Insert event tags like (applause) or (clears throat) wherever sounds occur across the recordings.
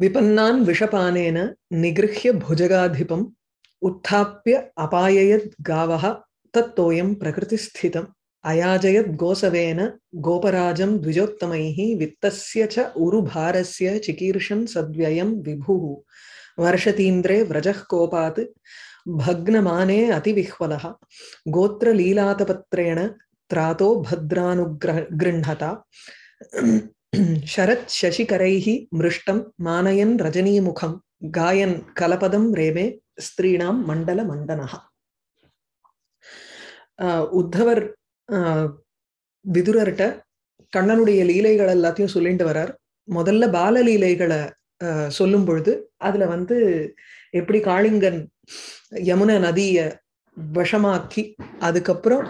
विपन्नान् विषपानेन निगृह्य भुजगाधिपम् उत्थाप्य अपाययद् गावः तत्तोयं प्रकृतिस्थितम् अयाजयद् गोसवेन गोपराजं द्विजोत्तमैः वित्तस्य च उरुभारस्य चिकीर्षन् सद्व्ययं विभुः वर्षतीन्द्रे व्रजः कोपात् भग्नमाने अतिविह्वलः गोत्रलीलातपत्रेण त्रातो भद्रानुगृह्णता शरत् (clears throat) மிருஷ்டம் மானயன் मानयन् முகம் காயன் கலபதம் ரேமே ஸ்திரீணாம் மண்டல மண்டனஹா உத்தவர் விதுரர்கிட்ட கண்ணனுடைய லீலைகள் எல்லாத்தையும் சொல்லிட்டு வரார் முதல்ல பால லீலைகளை சொல்லும் பொழுது அதுல வந்து எப்படி காளிங்கன் யமுன நதிய வஷமாக்கி அதுக்கப்புறம்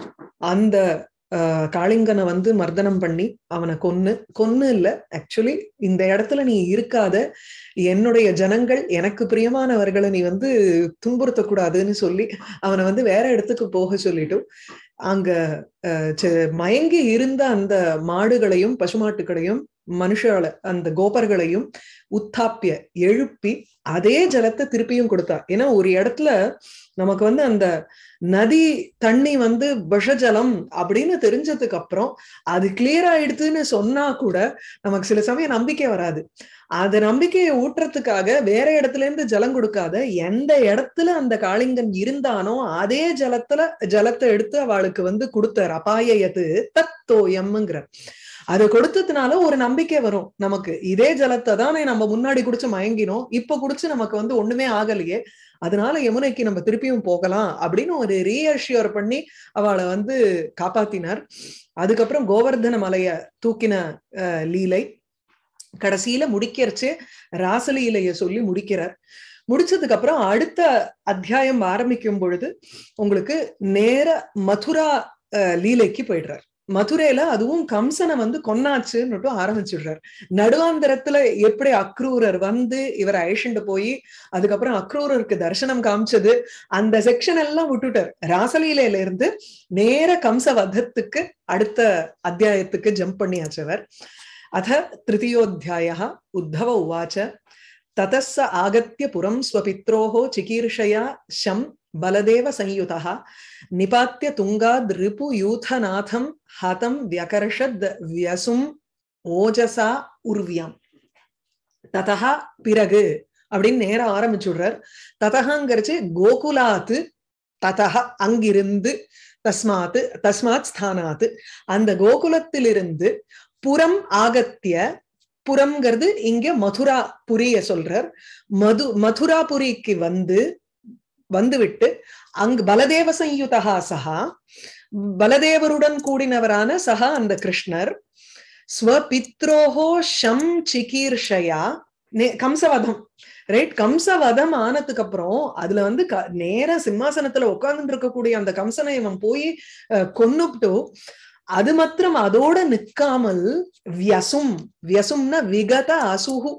அந்த காளிங்கனை வந்து மர்தனம் பண்ணி அவனை கொன்னு கொன்னு இல்ல ஆக்சுவலி இந்த இடத்துல நீ இருக்காத என்னுடைய ஜனங்கள் எனக்கு பிரியமானவர்களை நீ வந்து துன்புறுத்தக்கூடாதுன்னு சொல்லி அவனை வந்து வேற இடத்துக்கு போக சொல்லிட்டும் அங்க மயங்கி இருந்த அந்த மாடுகளையும் பசுமாட்டுகளையும் மனுஷர்களை அந்த கோபர்களையும் உத்தாப்பிய எழுப்பி அதே ஜலத்தை திருப்பியும் கொடுத்தா ஏன்னா ஒரு இடத்துல நமக்கு வந்து அந்த நதி தண்ணி வந்து விஷஜலம் அப்படின்னு தெரிஞ்சதுக்கு அப்புறம் அது கிளியர் ஆயிடுதுன்னு சொன்னா கூட நமக்கு சில சமயம் நம்பிக்கை வராது அந்த நம்பிக்கையை ஊட்டுறதுக்காக வேற இடத்துல இருந்து ஜலம் கொடுக்காத எந்த இடத்துல அந்த காளிங்கன் இருந்தானோ அதே ஜலத்துல ஜலத்தை எடுத்து அவளுக்கு வந்து கொடுத்தார் அபாயத்து தத்தோயம்ங்கிற அதை கொடுத்ததுனால ஒரு நம்பிக்கை வரும் நமக்கு இதே ஜலத்தை தானே நம்ம முன்னாடி குடிச்சு மயங்கினோம் இப்ப குடிச்சு நமக்கு வந்து ஒண்ணுமே ஆகலையே அதனால யமுனைக்கு நம்ம திருப்பியும் போகலாம் அப்படின்னு ஒரு ரீஅஷ்யூர் பண்ணி அவளை வந்து காப்பாத்தினார் அதுக்கப்புறம் கோவர்தன மலைய தூக்கின லீலை கடைசியில முடிக்கிறச்சு ராசலீலைய சொல்லி முடிக்கிறார் முடிச்சதுக்கு அப்புறம் அடுத்த அத்தியாயம் ஆரம்பிக்கும் பொழுது உங்களுக்கு நேர மதுரா லீலைக்கு போயிடுறார் மதுரையில அதுவும் கம்சனை வந்து கொன்னாச்சுன்னு ஆரம்பிச்சிடுறாரு நடுவாந்திரத்துல எப்படி அக்ரூரர் வந்து இவர் அழிச்சுட்டு போய் அதுக்கப்புறம் அக்ரூரருக்கு தரிசனம் காமிச்சது அந்த செக்ஷன் எல்லாம் விட்டுட்டார் ராசலீலையில இருந்து நேர கம்ச வதத்துக்கு அடுத்த அத்தியாயத்துக்கு ஜம்ப் பண்ணியாச்சவர் அத திருத்தியோத்தியாய உத்தவ உவாச்ச ததஸ்ஸ ஆகத்திய புறம் ஸ்வபித்ரோஹோ சிகீர்ஷயா ஷம் பலதேவ சயுதா நிபாத்திய துங்காத் ரிபு யூதநாதம் ஹதம் வியகர்ஷத் வியசும் ஓஜசா உர்வியம் ததா பிறகு அப்படின்னு நேரம் ஆரம்பிச்சுடுறார் ததகாங்கிறச்சு கோகுலாத்து ததா அங்கிருந்து தஸ்மாத்து தஸ்மாத் ஸ்தானாத்து அந்த கோகுலத்திலிருந்து புறம் ஆகத்திய புறம்ங்கிறது இங்க மதுரா புரிய சொல்றார் மது மதுராபுரிக்கு வந்து வந்துவிட்டு அங்கு பலதேவ சயுதகா சகா பலதேவருடன் கூடினவரான சகா அந்த கிருஷ்ணர் ஸ்வபித்ரோஹோ ஷம் சிகீர்ஷயா கம்சவதம் ரைட் கம்சவதம் ஆனதுக்கு அப்புறம் அதுல வந்து நேர சிம்மாசனத்துல உட்கார்ந்து இருக்கக்கூடிய அந்த கம்சனை இவன் போய் கொன்னுப்ட்டு அது மாத்திரம் அதோட நிற்காமல் வியசும் வியசும்னா விகத அசுகு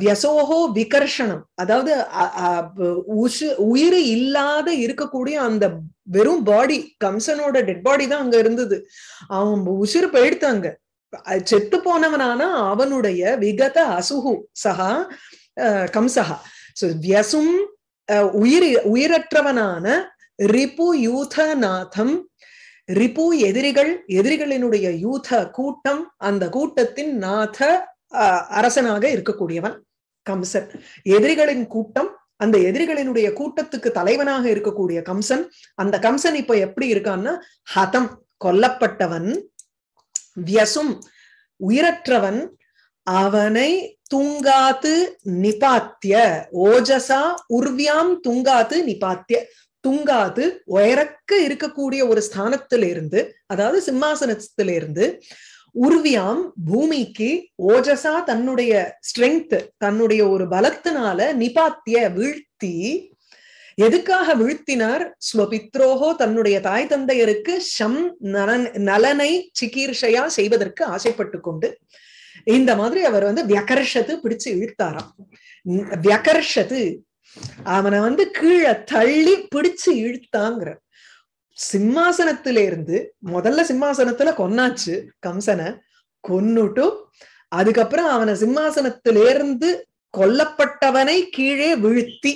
வியசோகோ விகர்ஷணம் அதாவது உயிர் இல்லாத இருக்கக்கூடிய அந்த வெறும் பாடி கம்சனோட டெட் பாடி தான் அங்க இருந்தது அவன் உசிறு அங்க செத்து போனவனானா அவனுடைய விகத அசுகு சகா கம்சகா சோ வியசும் உயிர் உயிரற்றவனான ரிபு யூதநாதம் ரிப்பு எதிரிகள் எதிரிகளினுடைய யூத கூட்டம் அந்த கூட்டத்தின் நாத அரசனாக இருக்கக்கூடியவன் கம்சன் எதிரிகளின் கூட்டம் அந்த எதிரிகளினுடைய கூட்டத்துக்கு தலைவனாக இருக்கக்கூடிய கம்சன் அந்த கம்சன் இப்ப எப்படி இருக்கான்னா ஹதம் கொல்லப்பட்டவன் வியசும் உயிரற்றவன் அவனை துங்காத்து நிபாத்திய ஓஜசா உர்வியாம் துங்காத்து நிபாத்திய துங்காது உயரக்க இருக்கக்கூடிய ஒரு ஸ்தானத்திலிருந்து அதாவது சிம்மாசனத்திலிருந்து உருவியாம் பூமிக்கு ஓஜசா தன்னுடைய ஸ்ட்ரென்த் தன்னுடைய ஒரு பலத்தினால நிபாத்திய வீழ்த்தி எதுக்காக வீழ்த்தினார் ஸ்வபித்ரோகோ தன்னுடைய தாய் தந்தையருக்கு ஷம் நலன் நலனை சிகீர்ஷையா செய்வதற்கு ஆசைப்பட்டு கொண்டு இந்த மாதிரி அவர் வந்து வியகர்ஷத்து பிடிச்சு இழுத்தாராம் வியகர்ஷத்து அவனை வந்து கீழே தள்ளி பிடிச்சு இழுத்தாங்கிற சிம்மாசனத்துல இருந்து முதல்ல சிம்மாசனத்துல கொன்னாச்சு கம்சனை கொன்னுட்டு அதுக்கப்புறம் அவனை இருந்து கொல்லப்பட்டவனை கீழே வீழ்த்தி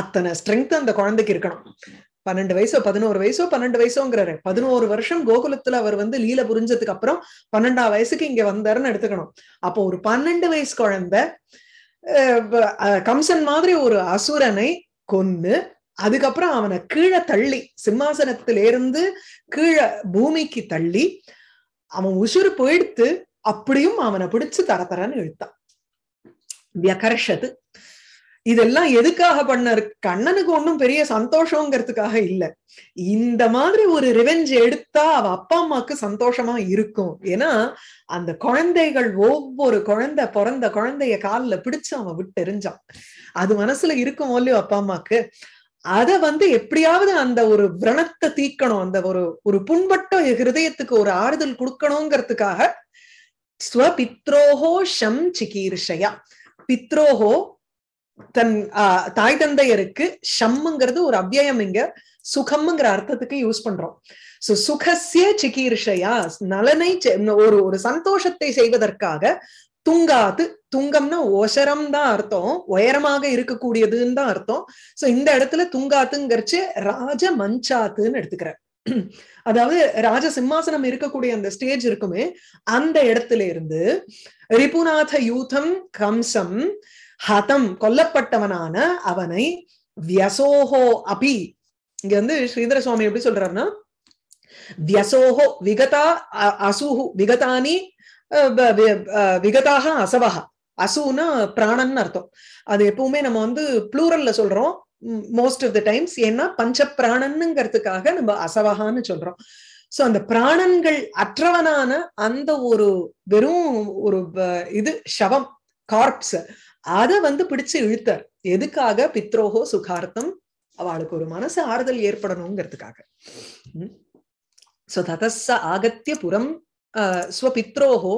அத்தனை ஸ்ட்ரென்த் அந்த குழந்தைக்கு இருக்கணும் பன்னெண்டு வயசோ பதினோரு வயசோ பன்னெண்டு வயசோங்கிறாரு பதினோரு வருஷம் கோகுலத்துல அவர் வந்து லீல புரிஞ்சதுக்கு அப்புறம் பன்னெண்டாம் வயசுக்கு இங்க வந்தாருன்னு எடுத்துக்கணும் அப்போ ஒரு பன்னெண்டு வயசு குழந்தை கம்சன் மாதிரி ஒரு அசுரனை கொன்னு அதுக்கப்புறம் அவனை கீழே தள்ளி சிம்மாசனத்திலிருந்து கீழே பூமிக்கு தள்ளி அவன் உசுறு போயிடுத்து அப்படியும் அவனை பிடிச்சு தரத்தரன்னு இழுத்தான் வியகர்ஷது இதெல்லாம் எதுக்காக பண்ணாரு கண்ணனுக்கு ஒன்றும் பெரிய சந்தோஷங்கிறதுக்காக இல்ல இந்த மாதிரி ஒரு ரிவெஞ்ச் எடுத்தா அவ அப்பா அம்மாக்கு சந்தோஷமா இருக்கும் ஏன்னா அந்த குழந்தைகள் ஒவ்வொரு குழந்தை பிறந்த குழந்தைய காலில் பிடிச்சு அவன் விட்டு எரிஞ்சான் அது மனசுல இருக்கும் இல்லையோ அப்பா அம்மாக்கு அத வந்து எப்படியாவது அந்த ஒரு விரணத்தை தீக்கணும் அந்த ஒரு ஒரு புண்பட்ட ஹிருதயத்துக்கு ஒரு ஆறுதல் கொடுக்கணுங்கிறதுக்காக ஸ்வபித்ரோஹோ ஷம் சிகீர்ஷயா பித்ரோஹோ தன் ஆஹ் தாய் தந்தையருக்கு ஷம்முங்கிறது ஒரு அத்தியாயம் இங்க சுகம்ங்கிற அர்த்தத்துக்கு யூஸ் பண்றோம் சோ சுகசிய சிகீர்ஷையா நலனை ஒரு ஒரு சந்தோஷத்தை செய்வதற்காக துங்காத்து துங்கம்னா ஒசரம் தான் அர்த்தம் உயரமாக இருக்கக்கூடியதுன்னு தான் அர்த்தம் சோ இந்த இடத்துல துங்காத்துங்கிறச்சு ராஜ மஞ்சாத்துன்னு எடுத்துக்கிறேன் அதாவது ராஜ சிம்மாசனம் இருக்கக்கூடிய அந்த ஸ்டேஜ் இருக்குமே அந்த இடத்துல இருந்து ரிபுநாத யூதம் கம்சம் ஹதம் கொல்லப்பட்டவனான அவனை வியசோஹோ அபி இங்க வந்து ஸ்ரீதர சுவாமி எப்படி சொல்றாருன்னா வியசோஹோ விகதா அசூஹு விகதானி விகதாக அசவஹா அசூனா பிராணன் அர்த்தம் அது எப்பவுமே நம்ம வந்து புளூரல்ல சொல்றோம் மோஸ்ட் ஆஃப் த டைம்ஸ் ஏன்னா பஞ்ச பிராணன்னுங்கிறதுக்காக நம்ம அசவஹான்னு சொல்றோம் சோ அந்த பிராணன்கள் அற்றவனான அந்த ஒரு வெறும் ஒரு இது சவம் கார்ப்ஸ் அதை வந்து பிடிச்சு இழுத்தார் எதுக்காக பித்ரோகோ சுகார்த்தம் அவளுக்கு ஒரு மனசு ஆறுதல் ஏற்படணுங்கிறதுக்காக சோ ததஸ்ஸ ஆகத்திய புறம் ஸ்வபித்ரோகோ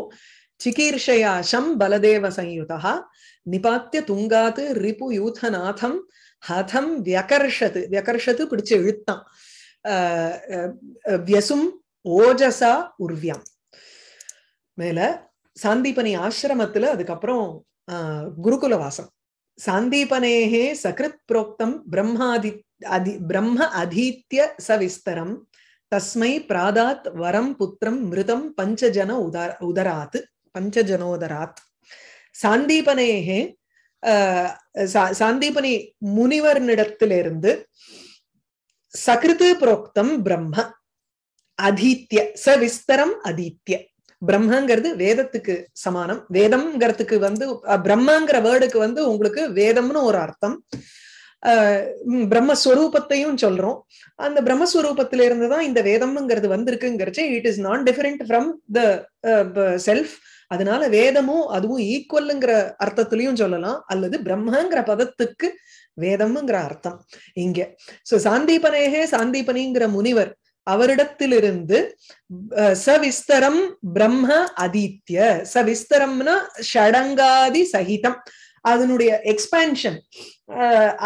சிகீர்ஷயா சம் பலதேவ சயுதா நிபாத்திய துங்காத்து ரிபு யூதநாதம் ஹதம் வியகர்ஷது வியகர்ஷது பிடிச்சு இழுத்தான் வியசும் ஓஜசா உர்வியம் மேல சாந்திபனி ஆசிரமத்துல அதுக்கப்புறம் गुरुकुलवासं सान्दीपनेः सकृत् प्रोक्तं ब्रह्मादि अधि ब्रह्म अधीत्य सविस्तरं तस्मै प्रादात् वरं पुत्रं मृतं पञ्चजन उदर उदरात् पञ्चजनोदरात् சாந்தீபனேக சாந்தீபனி முனிவர்னிடத்திலிருந்து சகிருது புரோக்தம் பிரம்ம அதீத்திய ச விஸ்தரம் அதீத்திய பிரம்மங்கிறது வேதத்துக்கு சமானம் வேதம்ங்கிறதுக்கு வந்து பிரம்மங்கிற வேர்டுக்கு வந்து உங்களுக்கு வேதம்னு ஒரு அர்த்தம் பிரம்மஸ்வரூபத்தையும் சொல்றோம் அந்த பிரம்மஸ்வரூபத்தில இருந்துதான் இந்த வேதம்ங்கிறது வந்திருக்குங்கிறச்சு it is non different from the self அதனால வேதமும் அதுவும் ஈக்குவல்ங்கிற அர்த்தத்திலையும் சொல்லலாம் அல்லது பிரம்மங்கிற பதத்துக்கு வேதம்ங்கிற அர்த்தம் இங்க சோ சாந்தீபனேகே சாந்தீபனிங்கிற முனிவர் அவரிடத்திலிருந்து சவிஸ்தரம் பிரம்ம அதித்ய சவிஸ்தரம்னா ஷடங்காதி சகிதம் அதனுடைய எக்ஸ்பேன்ஷன்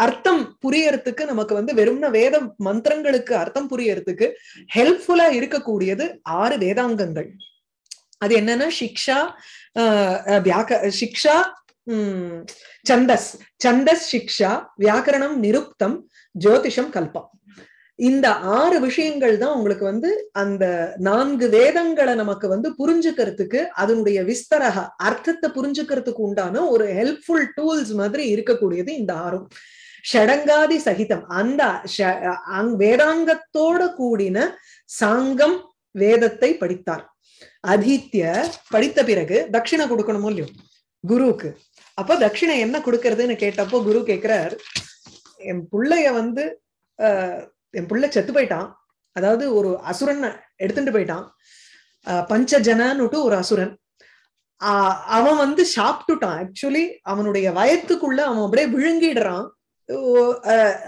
அர்த்தம் புரியறதுக்கு நமக்கு வந்து வெறும்ன வேத மந்திரங்களுக்கு அர்த்தம் புரியறதுக்கு ஹெல்ப்ஃபுல்லா இருக்கக்கூடியது ஆறு வேதாங்கங்கள் அது என்னன்னா சிக்ஷா வியாக்க சிக்ஷா சந்தஸ் சந்தஸ் சிக்ஷா வியாக்கரணம் நிருப்தம் ஜோதிஷம் கல்பம் இந்த ஆறு விஷயங்கள் தான் உங்களுக்கு வந்து அந்த நான்கு வேதங்களை நமக்கு வந்து புரிஞ்சுக்கிறதுக்கு அதனுடைய விஸ்தரக அர்த்தத்தை புரிஞ்சுக்கிறதுக்கு உண்டான ஒரு ஹெல்ப்ஃபுல் டூல்ஸ் மாதிரி இருக்கக்கூடியது இந்த ஆறும் ஷடங்காதி சகிதம் அந்த வேதாங்கத்தோட கூடின சாங்கம் வேதத்தை படித்தார் அதித்ய படித்த பிறகு தட்சிணை கொடுக்கணுமோ இல்லையோ குருவுக்கு அப்ப தட்சிணை என்ன கொடுக்கறதுன்னு கேட்டப்போ குரு கேக்குறார் என் பிள்ளைய வந்து என் பிள்ளை செத்து போயிட்டான் அதாவது ஒரு அசுரன் எடுத்துட்டு போயிட்டான் பஞ்ச ஜனன்னுட்டு ஒரு அசுரன் அவன் வந்து சாப்பிட்டுட்டான் ஆக்சுவலி அவனுடைய வயத்துக்குள்ள அவன் அப்படியே விழுங்கிடுறான்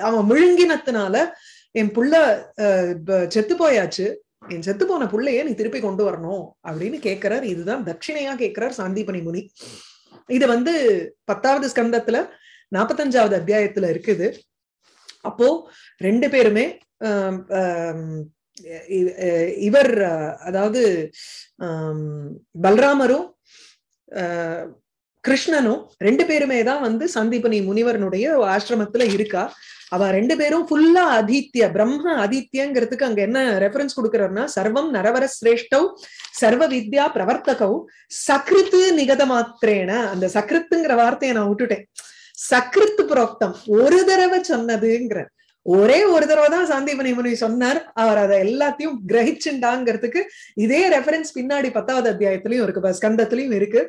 அவன் விழுங்கினத்துனால என் புள்ள செத்து போயாச்சு என் செத்து போன புள்ளைய நீ திருப்பி கொண்டு வரணும் அப்படின்னு கேட்கிறார் இதுதான் தட்சிணையா கேட்கிறார் சாந்திபனி முனி இது வந்து பத்தாவது ஸ்கந்தத்துல நாற்பத்தஞ்சாவது அத்தியாயத்துல இருக்குது அப்போ ரெண்டு பேருமே இவர் அதாவது பல்ராமரும் கிருஷ்ணனும் ரெண்டு பேருமே தான் வந்து சந்தீபனி முனிவர்னுடைய ஆசிரமத்துல இருக்கா அவ ரெண்டு பேரும் ஃபுல்லா அதித்ய பிரம்ம அதித்யங்கிறதுக்கு அங்க என்ன ரெஃபரன்ஸ் கொடுக்கறாருன்னா சர்வம் நரவர சிரேஷ்டவ் சர்வ வித்யா பிரவர்த்தகவ் சக்ருத்து நிகத மாத்திரேன அந்த சக்ருத்துங்கிற வார்த்தையை நான் விட்டுட்டேன் சக்கரத்து புரோக்தம் ஒரு தடவை சொன்னதுங்கிற ஒரே ஒரு தடவை தான் சந்தீப முனி சொன்னார் அவர் அதை எல்லாத்தையும் கிரகிச்சுண்டாங்கிறதுக்கு இதே ரெஃபரன்ஸ் பின்னாடி பத்தாவது அத்தியாயத்திலயும் இருக்கு ஸ்கந்தத்திலையும் இருக்கு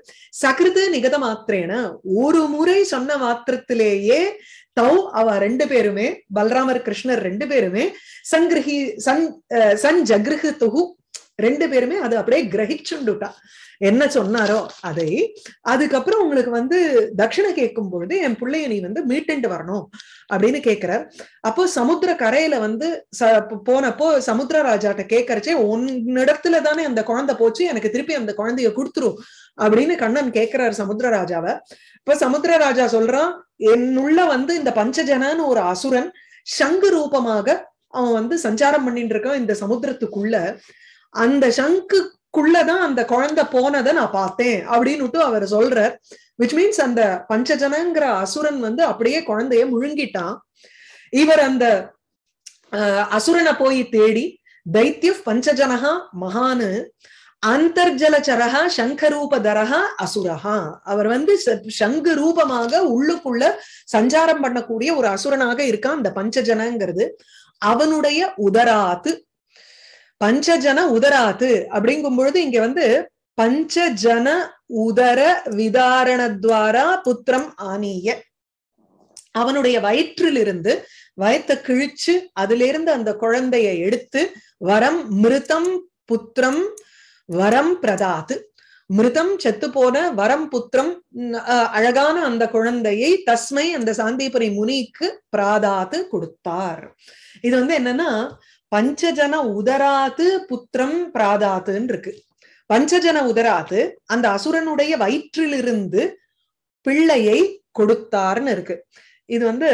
சகிருது நிகத மாத்திரேன ஒரு முறை சொன்ன மாத்திரத்திலேயே தௌ அவ ரெண்டு பேருமே பல்ராமர் கிருஷ்ணர் ரெண்டு பேருமே சங்கிரகி சன் சன் ஜகிருகு தொகு ரெண்டு பேருமே அதை அப்படியே கிரகிச்சுண்டுட்டா என்ன சொன்னாரோ அதை அதுக்கப்புறம் உங்களுக்கு வந்து தட்சிணை கேட்கும் பொழுது என் பிள்ளைய நீ வந்து மீட்டெண்டு வரணும் அப்படின்னு கேட்கிறார் அப்போ சமுத்திர கரையில வந்து போனப்போ சமுத்திர ராஜாட்ட கேட்கறச்சே உன்னிடத்துல தானே அந்த குழந்தை போச்சு எனக்கு திருப்பி அந்த குழந்தைய கொடுத்துரும் அப்படின்னு கண்ணன் கேட்கிறார் ராஜாவை இப்ப சமுத்திர ராஜா சொல்றான் என்னுள்ள வந்து இந்த பஞ்சஜனன்னு ஒரு அசுரன் சங்கு ரூபமாக அவன் வந்து சஞ்சாரம் பண்ணிட்டு இருக்கான் இந்த சமுத்திரத்துக்குள்ள அந்த சங்குக்குள்ளதான் அந்த குழந்தை போனதை நான் பார்த்தேன் அப்படின்னு அவர் சொல்றார் விச் மீன்ஸ் அந்த பஞ்சஜனங்கிற அசுரன் வந்து அப்படியே குழந்தைய முழுங்கிட்டான் இவர் அந்த அசுரனை போய் தேடி தைத்திய பஞ்சஜனகா மகானு அந்தர்ஜலச்சரகா தரகா அசுரஹா அவர் வந்து சங்கு ரூபமாக உள்ளுக்குள்ள சஞ்சாரம் பண்ணக்கூடிய ஒரு அசுரனாக இருக்கான் அந்த பஞ்சஜனங்கிறது அவனுடைய உதராத்து பஞ்சஜன உதராது அப்படிங்கும் பொழுது இங்க வந்து பஞ்சஜன உதர விதாரணத்வாரா புத்திரம் ஆனிய அவனுடைய வயிற்றிலிருந்து வயத்தை கிழிச்சு அதிலிருந்து அந்த குழந்தைய எடுத்து வரம் மிருதம் புத்திரம் வரம் பிரதாத்து மிருதம் செத்து போன வரம் புத்திரம் அழகான அந்த குழந்தையை தஸ்மை அந்த சாந்திபுரி முனிக்கு பிராதாத்து கொடுத்தார் இது வந்து என்னன்னா பஞ்சஜன உதராத்து புத்திரம் பிராதாத்துன்னு இருக்கு பஞ்சஜன உதராத்து அந்த அசுரனுடைய வயிற்றிலிருந்து பிள்ளையை கொடுத்தார்னு இருக்கு இது வந்து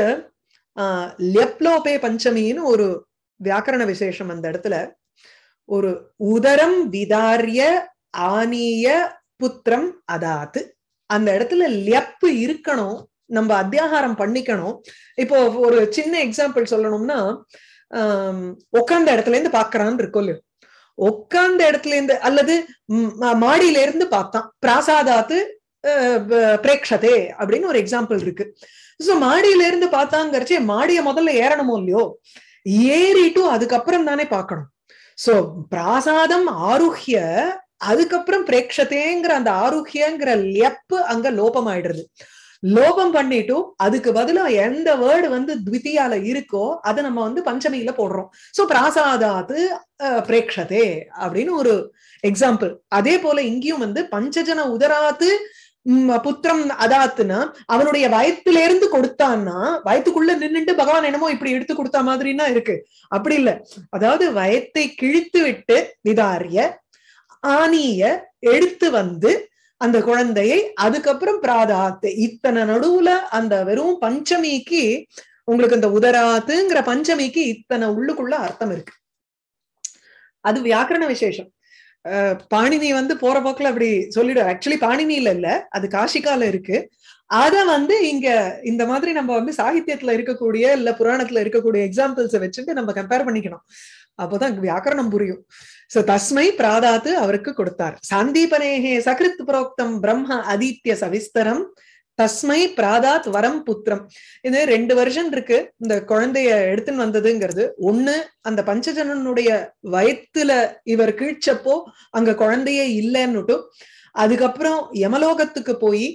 ஆஹ் லெப்லோபே பஞ்சமின்னு ஒரு வியாக்கரண விசேஷம் அந்த இடத்துல ஒரு உதரம் விதாரிய ஆனிய புத்திரம் அதாத்து அந்த இடத்துல லெப்பு இருக்கணும் நம்ம அத்தியாகாரம் பண்ணிக்கணும் இப்போ ஒரு சின்ன எக்ஸாம்பிள் சொல்லணும்னா உட்கார்ந்த இடத்துல இருந்து பாக்குறான்னு இருக்கும் இல்லையோ உட்கார்ந்த இடத்துல இருந்து அல்லது மாடியில இருந்து பார்த்தான் பிராசாதாத்து பிரேக்ஷதே அப்படின்னு ஒரு எக்ஸாம்பிள் இருக்கு சோ மாடியில இருந்து பார்த்தாங்கிறச்சே மாடிய முதல்ல ஏறணுமோ இல்லையோ ஏறிட்டு அதுக்கப்புறம் தானே பார்க்கணும் சோ பிராசாதம் ஆரோக்கிய அதுக்கப்புறம் பிரேக்ஷதேங்கிற அந்த ஆரோக்கியங்கிற லெப்பு அங்க ஆயிடுறது லோபம் பண்ணிட்டும் அதுக்கு பதிலா எந்த வேர்டு வந்து த்வித்தியால இருக்கோ அதை நம்ம வந்து பஞ்சமியில போடுறோம் சோ பிராசாதாத்து பிரேக்ஷதே அப்படின்னு ஒரு எக்ஸாம்பிள் அதே போல இங்கேயும் வந்து பஞ்சஜன உதராத்து புத்திரம் அதாத்துனா அவனுடைய வயத்துல இருந்து கொடுத்தான்னா வயத்துக்குள்ள நின்றுட்டு பகவான் என்னமோ இப்படி எடுத்து கொடுத்த மாதிரின்னா இருக்கு அப்படி இல்ல அதாவது வயத்தை கிழித்து விட்டு நிதாரிய ஆனிய எடுத்து வந்து அந்த குழந்தையை அதுக்கப்புறம் பிராதாத்து இத்தனை நடுவுல அந்த வெறும் பஞ்சமிக்கு உங்களுக்கு இந்த உதராத்துங்கிற பஞ்சமிக்கு இத்தனை உள்ளுக்குள்ள அர்த்தம் இருக்கு அது வியாக்கரண விசேஷம் பாணினி வந்து போற போக்குல அப்படி சொல்லிடு ஆக்சுவலி பாணினியில இல்ல அது காஷிக்கால இருக்கு அத வந்து இங்க இந்த மாதிரி நம்ம வந்து சாகித்யத்துல இருக்கக்கூடிய இல்ல புராணத்துல இருக்கக்கூடிய எக்ஸாம்பிள்ஸை வச்சுட்டு நம்ம கம்பேர் பண்ணிக்கணும் அப்போதான் வியாக்கரணம் புரியும் சோ தஸ்மை பிராதாத்து அவருக்கு கொடுத்தார் சந்தீபனேகே சகிருத் புரோக்தம் பிரம்ம அதித்ய சவிஸ்தரம் தஸ்மை பிராதாத் வரம் புத்திரம் இது ரெண்டு வருஷன் இருக்கு இந்த குழந்தைய எடுத்துன்னு வந்ததுங்கிறது ஒண்ணு அந்த பஞ்சஜனனுடைய வயத்துல இவர் கீழ்ச்சப்போ அங்க குழந்தையே இல்லைன்னுட்டும் அதுக்கப்புறம் யமலோகத்துக்கு போய்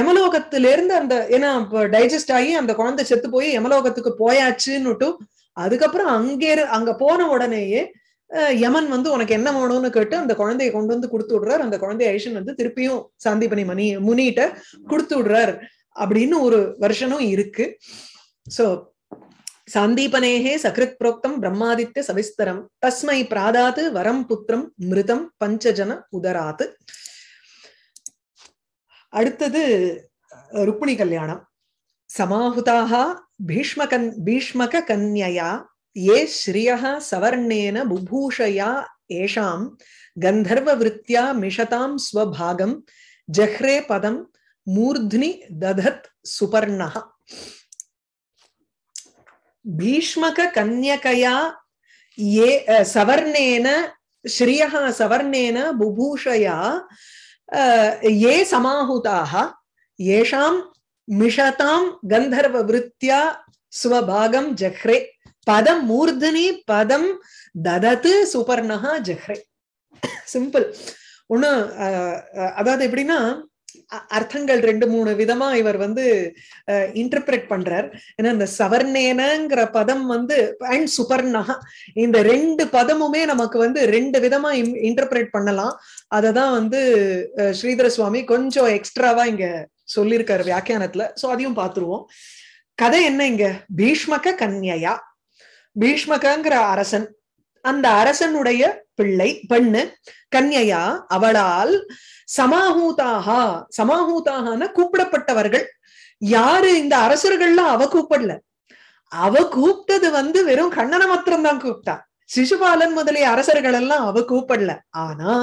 யமலோகத்திலிருந்து அந்த ஏன்னா டைஜஸ்ட் ஆகி அந்த குழந்தை செத்து போய் யமலோகத்துக்கு போயாச்சுன்னுட்டும் அதுக்கப்புறம் அங்கே அங்க போன உடனேயே யமன் வந்து உனக்கு என்ன வேணும்னு கேட்டு அந்த குழந்தைய கொண்டு வந்து கொடுத்து விடுறாரு அந்த குழந்தை ஐஷன் வந்து திருப்பியும் சாந்திபனி மணி முனிட்ட கொடுத்து விடுறாரு அப்படின்னு ஒரு வருஷனும் இருக்கு சோ சாந்தீபனேகே சகிருத் புரோக்தம் பிரம்மாதித்ய சவிஸ்தரம் தஸ்மை பிராதாது வரம் புத்திரம் மிருதம் பஞ்சஜன உதராது அடுத்தது ருக்மிணி கல்யாணம் சமாஹுதாகா பீஷ்மகன் பீஷ்மக கன்யா ये श्रिय सवर्णेन बुभूषया येषां गन्धर्ववृत्त्या मिषता स्वभाग जह्रे पदम मूर्धनि दधत् सुपर्ण भीष्मकन्यकया ये सवर्णेन श्रिय सवर्णेन बुभूषया ये समाहुताः येषां मिषता गन्धर्ववृत्त्या स्वभागं जह्रे பதம் மூர்தனி பதம் ததத்து சுபர்ணஹா ஜஹ்ரே சிம்பிள் ஒண்ணு அதாவது எப்படின்னா அர்த்தங்கள் ரெண்டு மூணு விதமா இவர் வந்து இன்டர்பிரேட் பண்றார் ஏன்னா இந்த சவர்ணேனங்கிற பதம் வந்து அண்ட் சுபர்ணஹா இந்த ரெண்டு பதமுமே நமக்கு வந்து ரெண்டு விதமா இன்டர்பிரேட் பண்ணலாம் அததான் வந்து ஸ்ரீதர சுவாமி கொஞ்சம் எக்ஸ்ட்ராவா இங்க சொல்லியிருக்காரு வியாக்கியானத்துல சோ அதையும் பாத்துருவோம் கதை என்ன இங்க பீஷ்மக கன்யா பீஷ்மகங்கிற அரசன் அந்த அரசனுடைய பிள்ளை பெண்ணு கன்யையா அவளால் சமாஹூதாகா சமாஹூதாகன கூப்பிடப்பட்டவர்கள் யாரு இந்த அரசர்கள்ல அவ கூப்பிடல அவ கூப்பிட்டது வந்து வெறும் கண்ணனை மாத்திரம்தான் கூப்பிட்டா சிசுபாலன் முதலிய அரசர்கள் எல்லாம் அவ கூப்பிடல ஆனா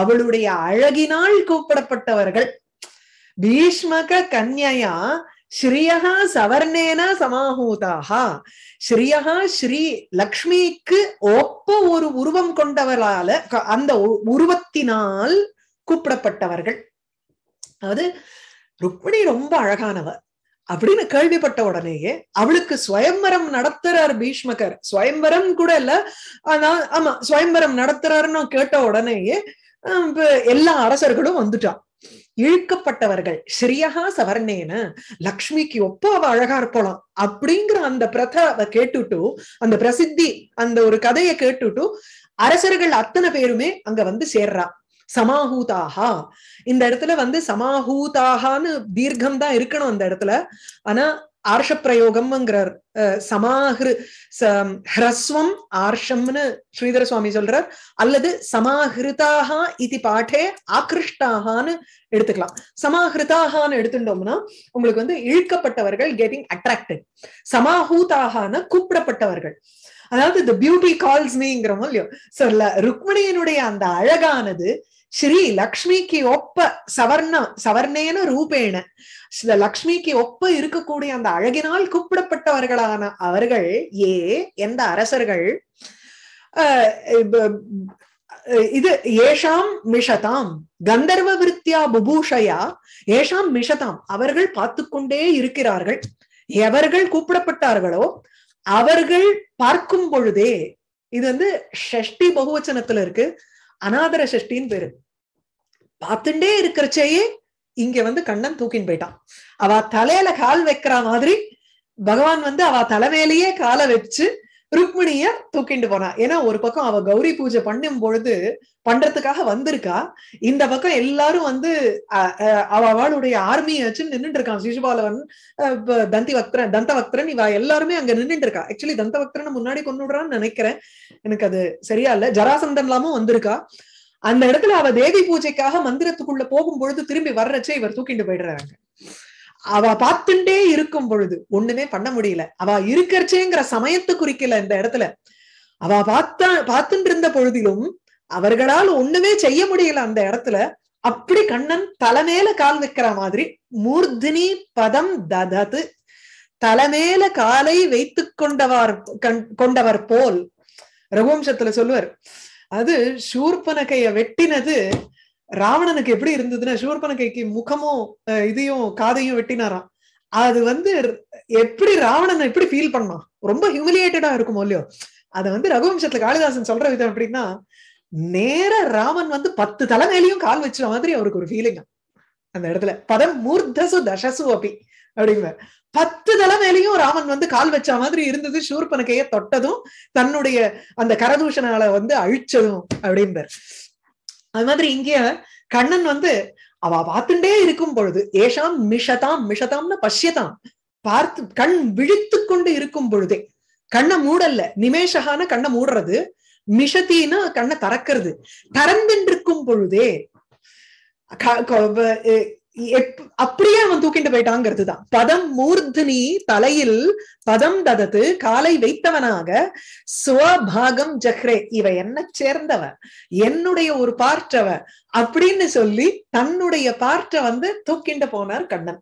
அவளுடைய அழகினால் கூப்பிடப்பட்டவர்கள் பீஷ்மக கன்யையா ஸ்ரீயா சவர்ணேனா சமாஹூதாக ஸ்ரீயா ஸ்ரீ லக்ஷ்மிக்கு ஒப்ப ஒரு உருவம் கொண்டவரால அந்த உருவத்தினால் கூப்பிடப்பட்டவர்கள் அதாவது ருக்மிணி ரொம்ப அழகானவர் அப்படின்னு கேள்விப்பட்ட உடனேயே அவளுக்கு சுயம்பரம் நடத்துறார் பீஷ்மகர் சுயம்பரம் கூட இல்ல ஆனா ஆமா சுயம்பரம் நடத்துறாருன்னு கேட்ட உடனேயே எல்லா அரசர்களும் வந்துட்டான் இழுக்கப்பட்டவர்கள் ஸ்ரீயகா சவர்ணேன லக்ஷ்மிக்கு ஒப்ப அவ அழகா இருப்பலாம் அப்படிங்கிற அந்த பிரத கேட்டுட்டு அந்த பிரசித்தி அந்த ஒரு கதையை கேட்டுட்டு அரசர்கள் அத்தனை பேருமே அங்க வந்து சேர்றா சமாஹூதாகா இந்த இடத்துல வந்து சமாஹூதாகான்னு தீர்க்கம் தான் இருக்கணும் அந்த இடத்துல ஆனா ஆர்ஷ பிரயோகம்ங்கிறார் சமாஹிரு ஹிரஸ்வம் ஆர்ஷம்னு ஸ்ரீதர சுவாமி சொல்றார் அல்லது சமாஹிருதாக இது பாட்டே ஆக்ருஷ்டாகான்னு எடுத்துக்கலாம் சமாஹிருதாகனு எடுத்துட்டோம்னா உங்களுக்கு வந்து இழுக்கப்பட்டவர்கள் கெட்டிங் அட்ராக்டட் சமாஹூதாகான கூப்பிடப்பட்டவர்கள் அதாவது த பியூட்டி கால்ஸ் மீங்கிறோம் இல்லையோ சொல்ல ருக்மணியனுடைய அந்த அழகானது ஸ்ரீ லக்ஷ்மிக்கு ஒப்ப சவர்ண சவர்ணேன ரூபேண லக்ஷ்மிக்கு ஒப்ப இருக்கக்கூடிய அந்த அழகினால் கூப்பிடப்பட்டவர்களான அவர்கள் ஏ எந்த அரசர்கள் இது ஏஷாம் மிஷதாம் கந்தர்வ விருத்தியா புபூஷயா ஏஷாம் மிஷதாம் அவர்கள் பார்த்து கொண்டே இருக்கிறார்கள் எவர்கள் கூப்பிடப்பட்டார்களோ அவர்கள் பார்க்கும் பொழுதே இது வந்து ஷஷ்டி பகுவச்சனத்துல இருக்கு அநாதர சஷ்டின்னு பேரு பார்த்துட்டே இருக்கிறச்சேயே இங்க வந்து கண்ணன் தூக்கின்னு போயிட்டான் அவ தலையில கால் வைக்கிற மாதிரி பகவான் வந்து அவ தலைமையிலேயே காலை வச்சு ருக்மிணிய தூக்கிண்டு போனா ஏன்னா ஒரு பக்கம் அவ கௌரி பூஜை பண்ணும் பொழுது பண்றதுக்காக வந்திருக்கா இந்த பக்கம் எல்லாரும் வந்து அவ அவளுடைய ஆர்மியை வச்சு நின்றுட்டு இருக்கான் சிசுபாலவன் தந்தி வக்திரன் தந்த வக்திரன் இவ எல்லாருமே அங்க நின்றுட்டு இருக்கா ஆக்சுவலி தந்த வக்திரன் முன்னாடி கொண்டு விடுறான்னு நினைக்கிறேன் எனக்கு அது சரியா இல்ல ஜராசந்தன் இல்லாம வந்திருக்கா அந்த இடத்துல அவ தேவி பூஜைக்காக மந்திரத்துக்குள்ள போகும் பொழுது திரும்பி வர்றச்சே இவர் தூக்கிட்டு போயிடுறாங்க அவ பார்த்துட்டே இருக்கும் பொழுது ஒண்ணுமே பண்ண முடியல அவ இருக்கிறச்சேங்கிற சமயத்தை குறிக்கல இந்த இடத்துல அவ பார்த்த பார்த்துட்டு இருந்த பொழுதிலும் அவர்களால் ஒண்ணுமே செய்ய முடியல அந்த இடத்துல அப்படி கண்ணன் தலைமேல கால் வைக்கிற மாதிரி மூர்தினி பதம் ததது தலைமேல காலை வைத்து கொண்டவர் கொண்டவர் போல் ரகுவம்சத்துல சொல்லுவார் அது சூர்பனகைய வெட்டினது ராவணனுக்கு எப்படி இருந்ததுன்னா சூர்பனகைக்கு முகமும் இதையும் காதையும் வெட்டினாராம் அது வந்து எப்படி ராவணன் எப்படி ஃபீல் பண்ணான் ரொம்ப ஹியூமிலியேட்டடா இருக்குமோ இல்லையோ அதை வந்து ரகுவம்சத்துல காளிதாசன் சொல்ற விதம் எப்படின்னா நேர ராமன் வந்து பத்து தலைமையிலையும் கால் வச்சுற மாதிரி அவருக்கு ஒரு ஃபீலிங் அந்த இடத்துல பதம் மூர்தசு தசசு அப்படி அப்படிங்கிற பத்து தலைமையிலையும் ராமன் வந்து கால் வச்ச மாதிரி இருந்தது ஷூர்பனக்கைய தொட்டதும் தன்னுடைய அந்த கரதூஷனால வந்து அழிச்சதும் அப்படின்பார் அது மாதிரி இங்க கண்ணன் வந்து அவ பார்த்துட்டே இருக்கும் பொழுது ஏஷாம் மிஷதாம் மிஷதாம்னு பஷ்யதாம் பார்த்து கண் விழித்து கொண்டு இருக்கும் பொழுதே கண்ணை மூடல்ல நிமேஷகான கண்ணை மூடுறது மிஷத்தின்னு கண்ணை திறக்கிறது திறந்துட்டு இருக்கும் பொழுதே அப்படியே அவன் தூக்கிட்டு போயிட்டாங்கிறது தான் பதம் மூர்தினி தலையில் பதம் ததத்து காலை வைத்தவனாக சுவபாகம் ஜஹ்ரே இவ என்ன சேர்ந்தவ என்னுடைய ஒரு பார்ட்டவ அப்படின்னு சொல்லி தன்னுடைய பார்ட்ட வந்து தூக்கிண்டு போனார் கண்ணன்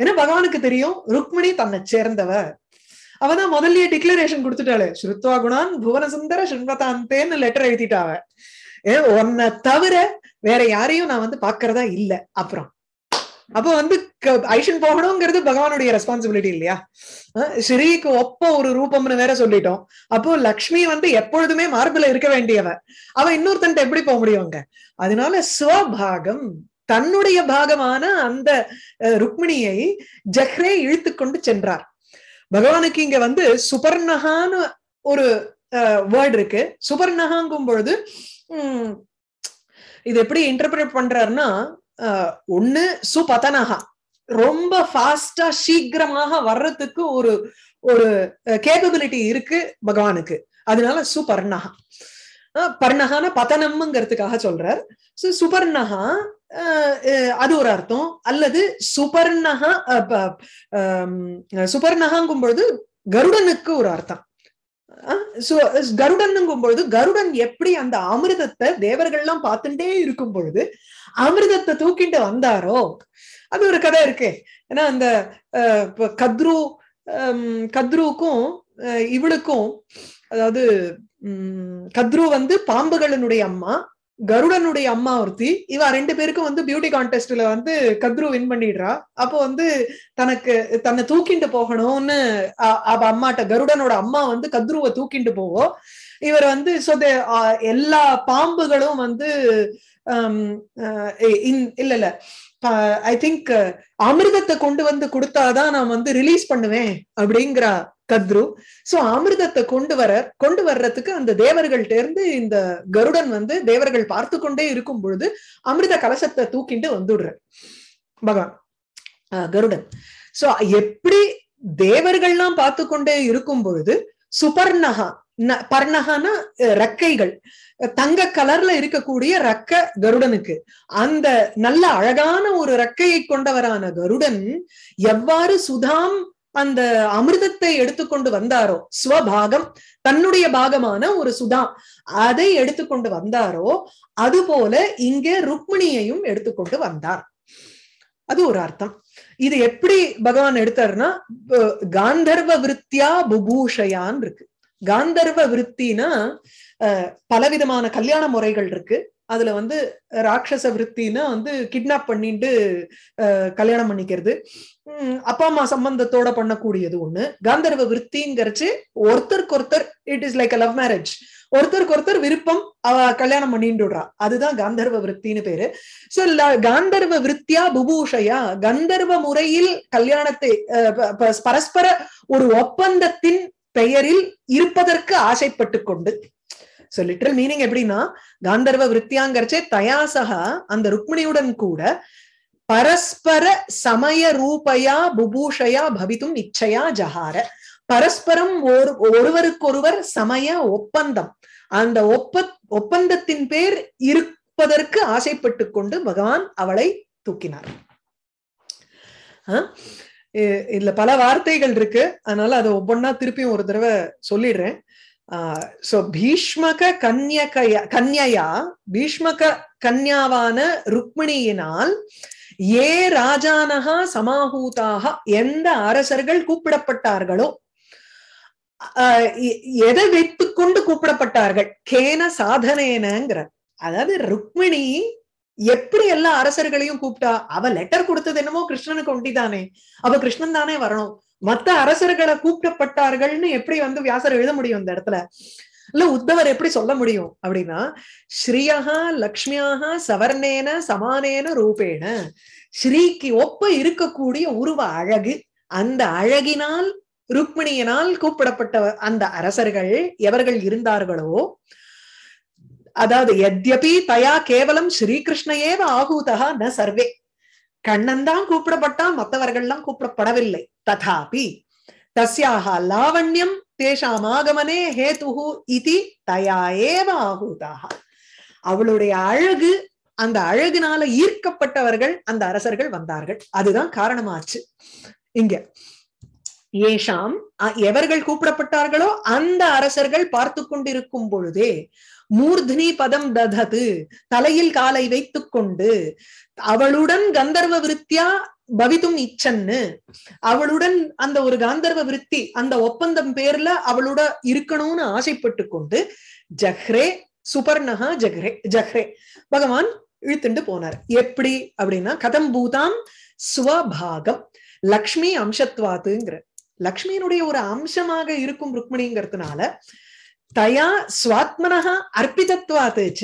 ஏன்னா பகவானுக்கு தெரியும் ருக்மிணி தன்னை சேர்ந்தவ அவதான் முதல்லயே டிக்ளரேஷன் கொடுத்துட்டாளே ஸ்ருத்வா குணான் புவனசுந்தர சுண்வதாந்தேன்னு லெட்டர் எழுதிட்டாவ உன்னை தவிர வேற யாரையும் நான் வந்து பாக்குறதா இல்ல அப்புறம் அப்ப வந்து ஐஷன் போகணுங்கிறது பகவானுடைய ரெஸ்பான்சிபிலிட்டி இல்லையா ஸ்ரீக்கு ஒப்ப ஒரு ரூபம்னு வேற சொல்லிட்டோம் அப்போ லக்ஷ்மி வந்து எப்பொழுதுமே மார்பில் இருக்க வேண்டியவ அவ இன்னொருத்தன்ட்ட எப்படி போக முடியுங்க அதனால ஸ்வபாகம் தன்னுடைய பாகமான அந்த ருக்மிணியை ஜஹ்ரே இழுத்து கொண்டு சென்றார் பகவானுக்கு இங்க வந்து சுபர்ணகான்னு ஒரு வேர்டு இருக்கு சுபர்ணகாங்கும் பொழுது இது எப்படி இன்டர்பிரட் பண்றாருன்னா ஒண்ணு சுபதனஹா ரொம்ப ஃபாஸ்டா சீக்கிரமாக வர்றதுக்கு ஒரு ஒரு கேப்பபிலிட்டி இருக்கு பகவானுக்கு அதனால சுபர்ணஹா பர்ணகான பதனம்ங்கிறதுக்காக சொல்றார் ஸோ சுபர்ணஹா அது ஒரு அர்த்தம் அல்லது சுபர்ணஹா சுபர்ணகாங்கும் பொழுது கருடனுக்கு ஒரு அர்த்தம் கருடன்ங்கும் பொழுது கருடன் எப்படி அந்த அமிர்தத்தை தேவர்கள் எல்லாம் பார்த்துட்டே இருக்கும் பொழுது அமிர்தத்தை தூக்கிட்டு வந்தாரோ அது ஒரு கதை இருக்கு ஏன்னா அந்த கத்ரு கத்ருக்கும் இவளுக்கும் அதாவது கத்ரு வந்து பாம்புகளினுடைய அம்மா கருடனுடைய அம்மா ஒருத்தி இவ ரெண்டு பேருக்கும் வந்து பியூட்டி கான்டெஸ்ட்ல வந்து கத்ரு வின் பண்ணிடுறா அப்போ வந்து தனக்கு தன்னை தூக்கிண்டு போகணும்னு அவ அம்மாட்ட கருடனோட அம்மா வந்து கத்ருவை தூக்கிண்டு போவோம் இவர் வந்து சோ எல்லா பாம்புகளும் வந்து இல்ல இல்ல ஐ திங்க் அமிர்தத்தை கொண்டு வந்து கொடுத்தாதான் நான் வந்து ரிலீஸ் பண்ணுவேன் அப்படிங்கிறா கத்ரு சோ அமிர்தத்தை கொண்டு வர கொண்டு வர்றதுக்கு அந்த தேவர்கள்ட்ட இருந்து இந்த கருடன் வந்து தேவர்கள் பார்த்து கொண்டே இருக்கும் பொழுது அமிர்த கலசத்தை தூக்கிட்டு வந்துடுற பகவான் கருடன் சோ எப்படி தேவர்கள்லாம் பார்த்து கொண்டே இருக்கும் பொழுது சுபர்ணகா பர்ணகனா ரக்கைகள் தங்க கலர்ல இருக்கக்கூடிய ரக்க கருடனுக்கு அந்த நல்ல அழகான ஒரு ரக்கையை கொண்டவரான கருடன் எவ்வாறு சுதாம் அந்த அமிர்தத்தை எடுத்துக்கொண்டு வந்தாரோ ஸ்வபாகம் தன்னுடைய பாகமான ஒரு சுதா அதை எடுத்துக்கொண்டு வந்தாரோ அதுபோல இங்கே ருக்மிணியையும் எடுத்துக்கொண்டு வந்தார் அது ஒரு அர்த்தம் இது எப்படி பகவான் எடுத்தாருன்னா காந்தர்வ விருத்தியா புபூஷயான் இருக்கு காந்தர்வ விருத்தினா பலவிதமான கல்யாண முறைகள் இருக்கு அதுல வந்து ராட்சச விருத்தினா வந்து கிட்னாப் பண்ணிட்டு கல்யாணம் பண்ணிக்கிறது அப்பா அம்மா சம்பந்தத்தோட பண்ணக்கூடியது ஒண்ணு காந்தர்வ விருத்திங்கிறச்சு ஒருத்தருக்கு ஒருத்தர் it is like a love marriage ஒருத்தருக்கு ஒருத்தர் விருப்பம் அவ கல்யாணம் பண்ணிட்டுடுறா அதுதான் காந்தர்வ விருத்தின்னு பேரு சோ காந்தர்வ விருத்தியா புபூஷையா கந்தர்வ முறையில் கல்யாணத்தை பரஸ்பர ஒரு ஒப்பந்தத்தின் பெயரில் இருப்பதற்கு ஆசைப்பட்டு கொண்டு சோ லிட்டரல் மீனிங் எப்படின்னா காந்தர்வ விருத்தியாங்கரிச்சே தயாசகா அந்த ருக்மிணியுடன் கூட பரஸ்பர சமய ரூபையா புபூஷையா பவித்தும் இச்சையா ஜஹார பரஸ்பரம் ஒரு ஒருவருக்கொருவர் சமய ஒப்பந்தம் அந்த ஒப்ப ஒப்பந்தத்தின் பேர் இருப்பதற்கு ஆசைப்பட்டு கொண்டு பகவான் அவளை தூக்கினார் இதுல பல வார்த்தைகள் இருக்கு அதனால அதை ஒவ்வொன்னா திருப்பியும் ஒரு தடவை சொல்லிடுறேன் சோ பீஷ்மக கன்யகையா கன்யையா பீஷ்மக கன்யாவான ருக்மிணியினால் ஏ ராஜானகா சமாஹூதாக எந்த அரசர்கள் கூப்பிடப்பட்டார்களோ எதை வைத்துக்கொண்டு கொண்டு கூப்பிடப்பட்டார்கள் கேன சாதனேனங்கிற அதாவது ருக்மிணி எப்படி எல்லா அரசர்களையும் கூப்பிட்டா அவ லெட்டர் கொடுத்தது என்னமோ கிருஷ்ணனுக்கு ஒண்டிதானே அவ கிருஷ்ணன் தானே வரணும் மத்த அரசர்களை கூப்பிடப்பட்டார்கள்னு எப்படி வந்து வியாசர் எழுத முடியும் இந்த இடத்துல இல்ல உத்தவர் எப்படி சொல்ல முடியும் அப்படின்னா ஸ்ரீயகா லக்ஷ்மியாக சவர்ணேன சமானேன ரூபேன ஸ்ரீக்கு ஒப்ப இருக்கக்கூடிய உருவ அழகு அந்த அழகினால் ருக்மிணியினால் கூப்பிடப்பட்ட அந்த அரசர்கள் எவர்கள் இருந்தார்களோ அதாவது எத்யபி தயா கேவலம் ஸ்ரீகிருஷ்ணயேவ ஆகூதா ந சர்வே கண்ணன் தான் கூப்பிடப்பட்டான் மற்றவர்கள்லாம் கூப்பிடப்படவில்லை ததாபி தஸ்யாக லாவண்யம் தேஷாம் ஆகமனே ஹேதுகு இது தயா ஏவ ஆகூதாக அவளுடைய அழகு அந்த அழகுனால ஈர்க்கப்பட்டவர்கள் அந்த அரசர்கள் வந்தார்கள் அதுதான் காரணமாச்சு இங்க ஏஷாம் எவர்கள் கூப்பிடப்பட்டார்களோ அந்த அரசர்கள் பார்த்து கொண்டிருக்கும் பொழுதே மூர்தினி பதம் ததது தலையில் காலை வைத்துக் கொண்டு அவளுடன் கந்தர்வ விருத்தியா பவித்தும் இச்சன்னு அவளுடன் அந்த ஒரு காந்தர்வ விருத்தி அந்த ஒப்பந்தம் பேர்ல அவளோட இருக்கணும்னு ஆசைப்பட்டு கொண்டு ஜஹ்ரே சுபர்ணஹா ஜஹ்ரே ஜஹ்ரே பகவான் இழுத்துண்டு போனார் எப்படி அப்படின்னா கதம் பூதாம் ஸ்வபாகம் லக்ஷ்மி அம்சத்வாத்துங்கிற லக்ஷ்மியினுடைய ஒரு அம்சமாக இருக்கும் ருக்மிணிங்கிறதுனால தயா சுவாத்மனகா அர்ப்பிதத்துவா தேச்ச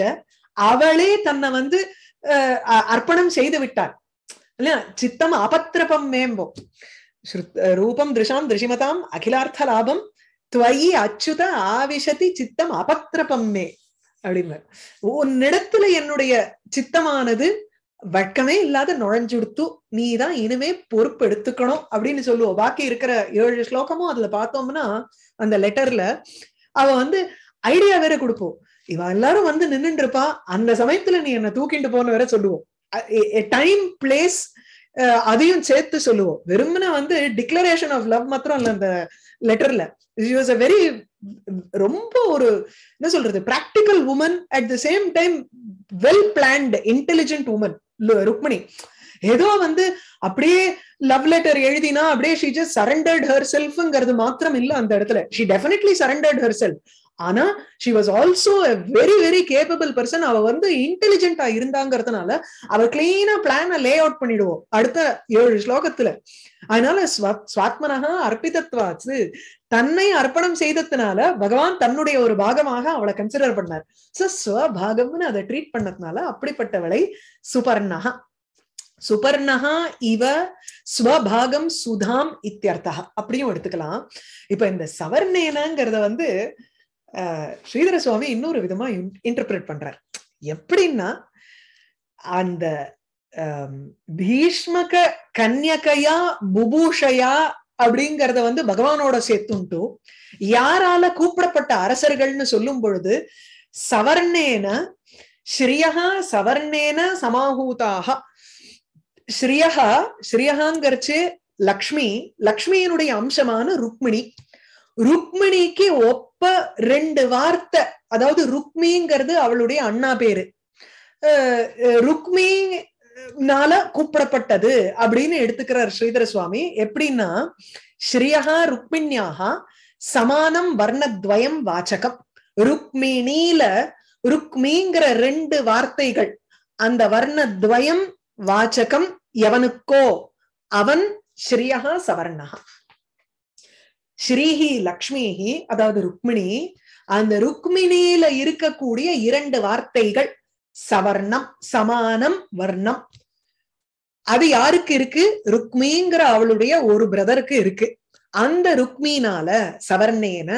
அவளே தன்னை வந்து அர்ப்பணம் செய்து விட்டாள் இல்லையா சித்தம் அபத்திரபம் மேம்போ ரூபம் திருஷாம் திருஷிமதாம் அகிலார்த்த லாபம் துவயி அச்சுத ஆவிஷதி சித்தம் அபத்திரபம் மே அப்படின்னு உன்னிடத்துல என்னுடைய சித்தமானது வெட்கமே இல்லாத நுழைஞ்சுடுத்து நீ தான் இனிமே பொறுப்பு எடுத்துக்கணும் அப்படின்னு சொல்லுவோம் பாக்கி இருக்கிற ஏழு ஸ்லோகமும் அதுல பார்த்தோம்னா அந்த லெட்டர்ல அவ வந்து ஐடியா வேற கொடுப்போம் இவ எல்லாரும் வந்து நின்றுட்டு இருப்பா அந்த சமயத்துல நீ என்ன தூக்கிட்டு போன வேற சொல்லுவோம் டைம் பிளேஸ் அதையும் சேர்த்து சொல்லுவோம் வெறுமன வந்து டிக்ளரேஷன் ஆஃப் லவ் மாத்திரம் இல்ல அந்த லெட்டர்ல இட் வாஸ் அ வெரி ரொம்ப ஒரு என்ன சொல்றது practical woman at the same time well planned intelligent woman Rukmini ஏதோ வந்து அப்படியே லவ் லெட்டர் எழுதினா அப்படியே ஷி ஜஸ்ட் சரண்டர்ட் ஹர் செல்ஃப்ங்கிறது மாத்திரம் இல்ல அந்த இடத்துல she definitely surrendered herself ஆனா she was also a very very capable person அவ வந்து இன்டெலிஜென்டா இருந்தாங்கிறதுனால அவ கிளீனா பிளான லே அவுட் பண்ணிடுவோம் அடுத்த ஏழு ஸ்லோகத்துல அதனால சுவாத்மனாக அர்ப்பிதத்வாச்சு தன்னை அர்ப்பணம் செய்ததுனால பகவான் தன்னுடைய ஒரு பாகமாக அவளை கன்சிடர் பண்ணார் சோ ஸ்வபாகம்னு அதை ட்ரீட் பண்ணதுனால அப்படிப்பட்டவளை சுபர்ணகா சுபர்ணஹா இவ ஸ்வபாகம் சுதாம் இத்தியர்த்தா அப்படியும் எடுத்துக்கலாம் இப்ப இந்த சவர்ணேனங்கிறத வந்து ஸ்ரீதர சுவாமி இன்னொரு விதமா இன்டர்பிரேட் பண்றார் எப்படின்னா அந்த பீஷ்மக கன்யகையா புபூஷையா அப்படிங்கறத வந்து பகவானோட சேர்த்துண்டு யாரால கூப்பிடப்பட்ட அரசர்கள்னு சொல்லும் பொழுது சவர்ணேன ஸ்ரீயா சவர்ணேன சமாஹூதாக ஸ்ரீயா ஸ்ரீயகாங்கிறச்சு லக்ஷ்மி லக்ஷ்மியினுடைய அம்சமான ருக்மிணி ருக்மிணிக்கு ஒப் அப்ப ரெண்டு வார்த்தை அதாவது ருக்மிங்கிறது அவளுடைய அண்ணா பேரு ருக்மினால கூப்பிடப்பட்டது அப்படின்னு எடுத்துக்கிறார் ஸ்ரீதர சுவாமி எப்படின்னா ஸ்ரீயகா ருக்மிணியாக சமானம் வர்ணத்வயம் வாச்சகம் ருக்மிணில ருக்மிங்கிற ரெண்டு வார்த்தைகள் அந்த வர்ணத்வயம் வாச்சகம் எவனுக்கோ அவன் ஸ்ரீயகா சவர்ணகா ஸ்ரீஹி லக்ஷ்மிஹி அதாவது ருக்மிணி அந்த ருக்மிணியில இருக்கக்கூடிய இரண்டு வார்த்தைகள் சவர்ணம் சமானம் வர்ணம் அது யாருக்கு இருக்கு ருக்மிங்கிற அவளுடைய ஒரு பிரதருக்கு இருக்கு அந்த ருக்மினால சவர்ணேன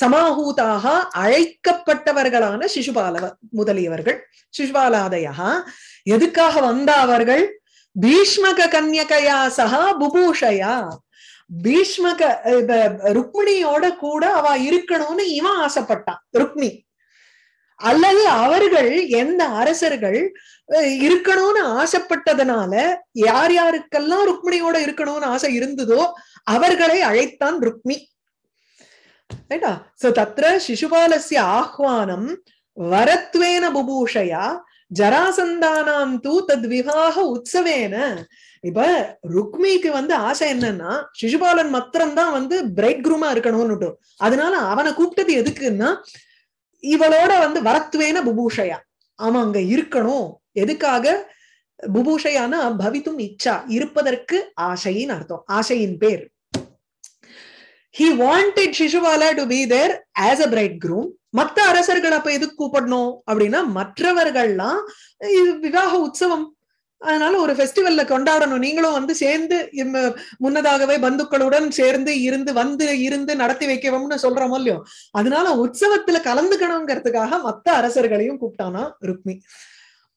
சமாஹூதாக அழைக்கப்பட்டவர்களான சிசுபால முதலியவர்கள் சிசுபாலாதயா எதுக்காக வந்த அவர்கள் பீஷ்மக கன்யகையா சகா புபூஷயா பீஷ்மக ருக்மிணியோட கூட அவ இருக்கணும்னு இவன் ஆசைப்பட்டான் ருக்மி அல்லது அவர்கள் எந்த அரசர்கள் இருக்கணும்னு ஆசைப்பட்டதுனால யார் யாருக்கெல்லாம் ருக்மிணியோட இருக்கணும்னு ஆசை இருந்ததோ அவர்களை அழைத்தான் ருக்மி ரைட்டா சோ தத்ர சிசுபாலசிய ஆஹ்வானம் வரத்வேன புபூஷையா ஜராசந்தானாம் தூ தத் விவாக உற்சவேன இப்ப ருக்மிக்கு வந்து ஆசை என்னன்னா சிசுபாலன் மாத்திரம்தான் வந்து பிரைட் குரூமா இருக்கணும்னு அதனால அவனை கூப்பிட்டது எதுக்குன்னா இவளோட வந்து வரத்துவேன புபூஷையா அவன் அங்க இருக்கணும் எதுக்காக புபூஷையான பவித்தும் இச்சா இருப்பதற்கு ஆசையின் அர்த்தம் ஆசையின் பேர் he wanted Shishupala to be there as a bridegroom மற்ற அரசர்கள் அப்ப எதுக்கு கூப்பிடணும் அப்படின்னா மற்றவர்கள்லாம் இது விவாக உற்சவம் அதனால ஒரு ஃபெஸ்டிவல்ல கொண்டாடணும் நீங்களும் வந்து சேர்ந்து முன்னதாகவே பந்துக்களுடன் சேர்ந்து இருந்து வந்து இருந்து நடத்தி வைக்கவும்னு சொல்றோமோ இல்லையோ அதனால உற்சவத்துல கலந்துக்கணுங்கிறதுக்காக மத்த அரசர்களையும் கூப்பிட்டானா ருக்மி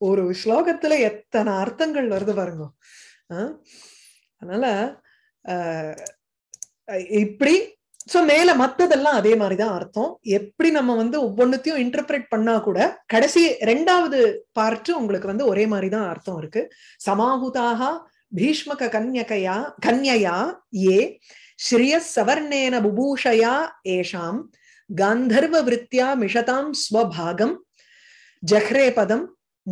ஒரு ஸ்லோகத்துல எத்தனை அர்த்தங்கள் வருது பாருங்க அதனால ஆஹ் இப்படி சோ மேல மத்ததெல்லாம் அதே மாதிரிதான் அர்த்தம் எப்படி நம்ம வந்து ஒவ்வொன்னுத்தையும் இன்டர்பிரேட் பண்ணா கூட கடைசி ரெண்டாவது பார்ட் உங்களுக்கு வந்து ஒரே மாதிரிதான் அர்த்தம் இருக்கு சமாஹுதாக பீஷ்மக கன்யகையா கன்யையா ஏ ஸ்ரீய சவர்ணேன புபூஷயா ஏஷாம் காந்தர்வ விருத்தியா மிஷதாம் ஸ்வபாகம் ஜஹ்ரே பதம்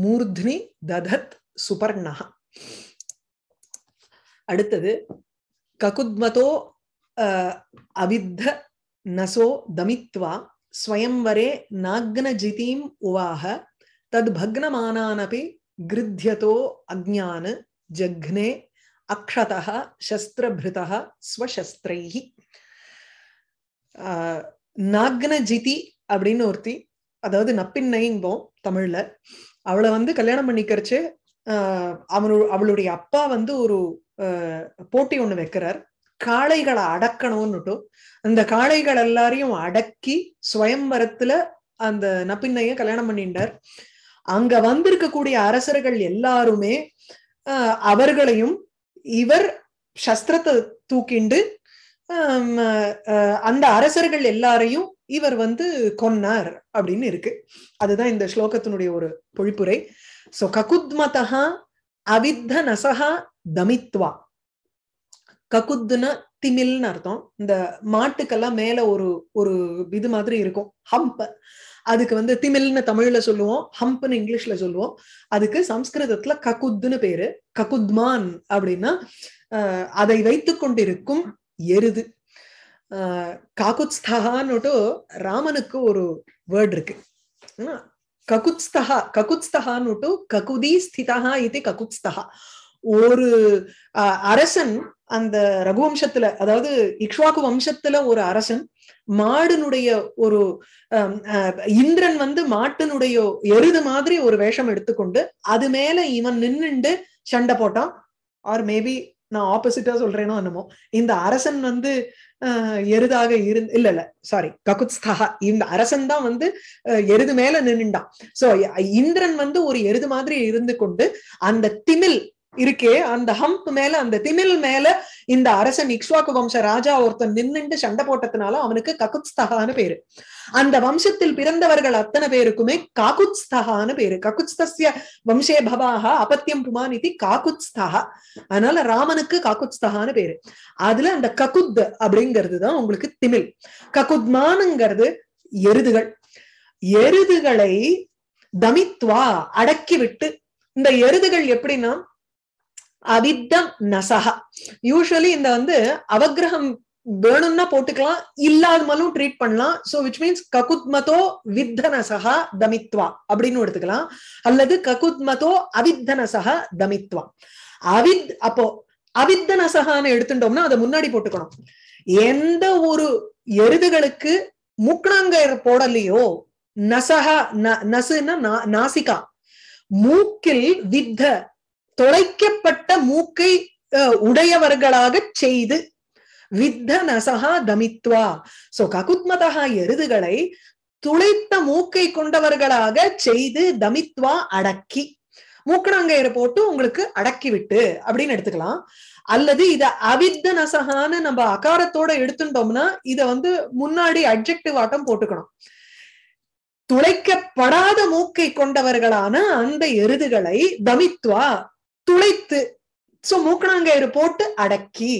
மூர்த்னி ததத் சுபர்ணா அடுத்தது ககுத்மதோ அவித்த நசோ தமித்வா ஸ்வயம்வரே நாக்னஜிதீம் உவாக தத் பக்னமானானபி கிருத்தியதோ அக்ஞானு ஜக்னே அக்ஷதः शस्त्रभृतः ஸ்வசஸ்திரைஹி நாக்னஜிதி அப்படின்னு ஒருத்தி அதாவது நப்பின் நயிங்கோம் தமிழ்ல அவளை வந்து கல்யாணம் பண்ணிக்கிறச்சு அவனு அவளுடைய அப்பா வந்து ஒரு போட்டி ஒண்ணு வைக்கிறார் காளைகளை அடக்கணும்னுட்டும் அந்த காளைகள் எல்லாரையும் அடக்கி சுயம்பரத்துல அந்த நப்பின்னைய கல்யாணம் பண்ணிட்டார் அங்க வந்திருக்கக்கூடிய அரசர்கள் எல்லாருமே அவர்களையும் இவர் சஸ்திரத்தை தூக்கிண்டு அந்த அரசர்கள் எல்லாரையும் இவர் வந்து கொன்னார் அப்படின்னு இருக்கு அதுதான் இந்த ஸ்லோகத்தினுடைய ஒரு பொழிப்புரை சோ ககுத்மதா அவித்த நசகா தமித்வா ககுத்துனா திமில்னு அர்த்தம் இந்த மாட்டுக்கெல்லாம் மேல ஒரு ஒரு இது மாதிரி இருக்கும் ஹம்ப் அதுக்கு வந்து திமில்னு தமிழ்ல சொல்லுவோம் ஹம்ப்னு இங்கிலீஷ்ல சொல்லுவோம் அதுக்கு சம்ஸ்கிருதத்துல ககுத்துன்னு பேரு ககுத்மான் அப்படின்னா அதை வைத்து கொண்டிருக்கும் எருது காகுத்ஸ்தகான்னுட்டு ராமனுக்கு ஒரு வேர்ட் இருக்கு ககுத்ஸ்தகா ககுத்ஸ்தகான்னுட்டு ககுதி ஸ்திதா இது ககுத்ஸ்தகா ஒரு அரசன் அந்த ரகுவம்சத்துல அதாவது இக்ஷ்வாக்கு வம்சத்துல ஒரு அரசன் மாடுனுடைய ஒரு இந்திரன் வந்து மாட்டினுடைய எருது மாதிரி ஒரு வேஷம் எடுத்துக்கொண்டு அது மேல இவன் நின்னுண்டு சண்டை போட்டான் ஆர் மேபி நான் ஆப்போசிட்டா சொல்றேனோ என்னமோ இந்த அரசன் வந்து எருதாக இருந்து இல்ல இல்ல சாரி ககுத்ஸ்தகா இந்த அரசன் தான் வந்து எருது மேல நின்னுண்டான் சோ இந்திரன் வந்து ஒரு எருது மாதிரி இருந்து கொண்டு அந்த திமில் இருக்கே அந்த ஹம்ப் மேல அந்த திமில் மேல இந்த அரசன் இக்ஸ்வாக்கு வம்ச ராஜா ஒருத்தன் நின்னுட்டு சண்டை போட்டதுனால அவனுக்கு ககுத்ஸ்தகான்னு பேரு அந்த வம்சத்தில் பிறந்தவர்கள் அத்தனை பேருக்குமே காகுத்ஸ்தகான்னு பேரு தசிய வம்சே பவாக அபத்தியம் புமான் இது காகுத்ஸ்தகா அதனால ராமனுக்கு காகுத்ஸ்தகான்னு பேரு அதுல அந்த ககுத் அப்படிங்கிறது தான் உங்களுக்கு திமில் ககுத்மானுங்கிறது எருதுகள் எருதுகளை தமித்வா அடக்கிவிட்டு இந்த எருதுகள் எப்படின்னா அவித்தம் நசகா யூஸ்வலி இந்த வந்து அவகிரகம் வேணும்னா போட்டுக்கலாம் இல்லாதமாலும் ட்ரீட் பண்ணலாம் சோ விச் மீன்ஸ் ககுத்மதோ வித்தனசகா தமித்வா அப்படின்னு எடுத்துக்கலாம் அல்லது ககுத்மதோ அவித்தனசகா தமித்வா அவித் அப்போ அவித்தனசகான்னு எடுத்துட்டோம்னா அதை முன்னாடி போட்டுக்கணும் எந்த ஒரு எருதுகளுக்கு முக்னாங்கயர் போடலையோ நசகா நசுன்னா நாசிகா மூக்கில் வித்த தொலைக்கப்பட்ட மூக்கை உடையவர்களாக செய்து வித்த நசகா தமித்வா சோ ககுத்மதகா எருதுகளை துளைத்த மூக்கை கொண்டவர்களாக செய்து தமித்வா அடக்கி மூக்கணாங்கயிறு போட்டு உங்களுக்கு அடக்கி விட்டு அப்படின்னு எடுத்துக்கலாம் அல்லது இத அவித்த நசகான்னு நம்ம அகாரத்தோட எடுத்துட்டோம்னா இத வந்து முன்னாடி அப்ஜெக்டிவ் ஆட்டம் போட்டுக்கணும் துளைக்கப்படாத மூக்கை கொண்டவர்களான அந்த எருதுகளை தமித்வா துளைத்து சோ மூக்கணாங்கயிறு போட்டு அடக்கி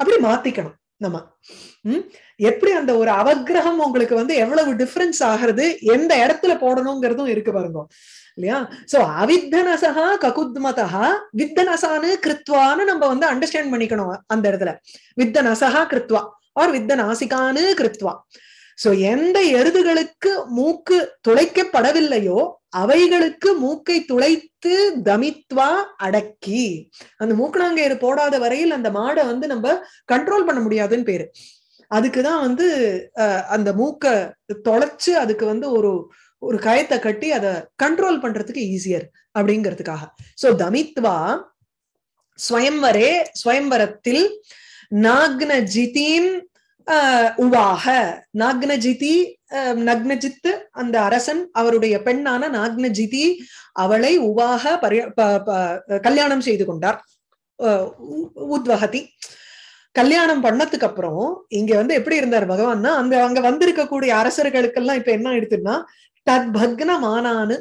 அப்படி மாத்திக்கணும் நம்ம உம் எப்படி அந்த ஒரு அவகிரகம் உங்களுக்கு வந்து எவ்வளவு டிஃபரன்ஸ் ஆகிறது எந்த இடத்துல போடணுங்கிறதும் இருக்கு பாருங்க இல்லையா சோ அவித்தனசகா ககுத்மதா வித்தனசானு கிருத்வான்னு நம்ம வந்து அண்டர்ஸ்டாண்ட் பண்ணிக்கணும் அந்த இடத்துல வித்தனசகா கிருத்வா ஆர் வித்த நாசிகானு கிருத்வா சோ எந்த எருதுகளுக்கு மூக்கு துளைக்கப்படவில்லையோ அவைகளுக்கு மூக்கை துளைத்து தமித்வா அடக்கி அந்த மூக்கணாங்கயிறு போடாத வரையில் அந்த மாடை வந்து நம்ம கண்ட்ரோல் பண்ண முடியாதுன்னு பேரு அதுக்குதான் வந்து அந்த மூக்க தொலைச்சு அதுக்கு வந்து ஒரு ஒரு கயத்தை கட்டி அதை கண்ட்ரோல் பண்றதுக்கு ஈஸியர் அப்படிங்கிறதுக்காக சோ தமித்வா ஸ்வயம்வரே ஸ்வயம்வரத்தில் நாக்ன ஜிதீன் உவாக நாக்னஜிதி நக்னஜித் அந்த அரசன் அவருடைய பெண்ணான நாக்னஜிதி அவளை உவாக கல்யாணம் செய்து கொண்டார் உத்வகதி கல்யாணம் பண்ணதுக்கு அப்புறம் இங்க வந்து எப்படி இருந்தார் பகவான்னா அந்த அங்க வந்திருக்கக்கூடிய அரசர்களுக்கெல்லாம் இப்ப என்ன ஆயிடுத்துன்னா தத்பக்ன மானானு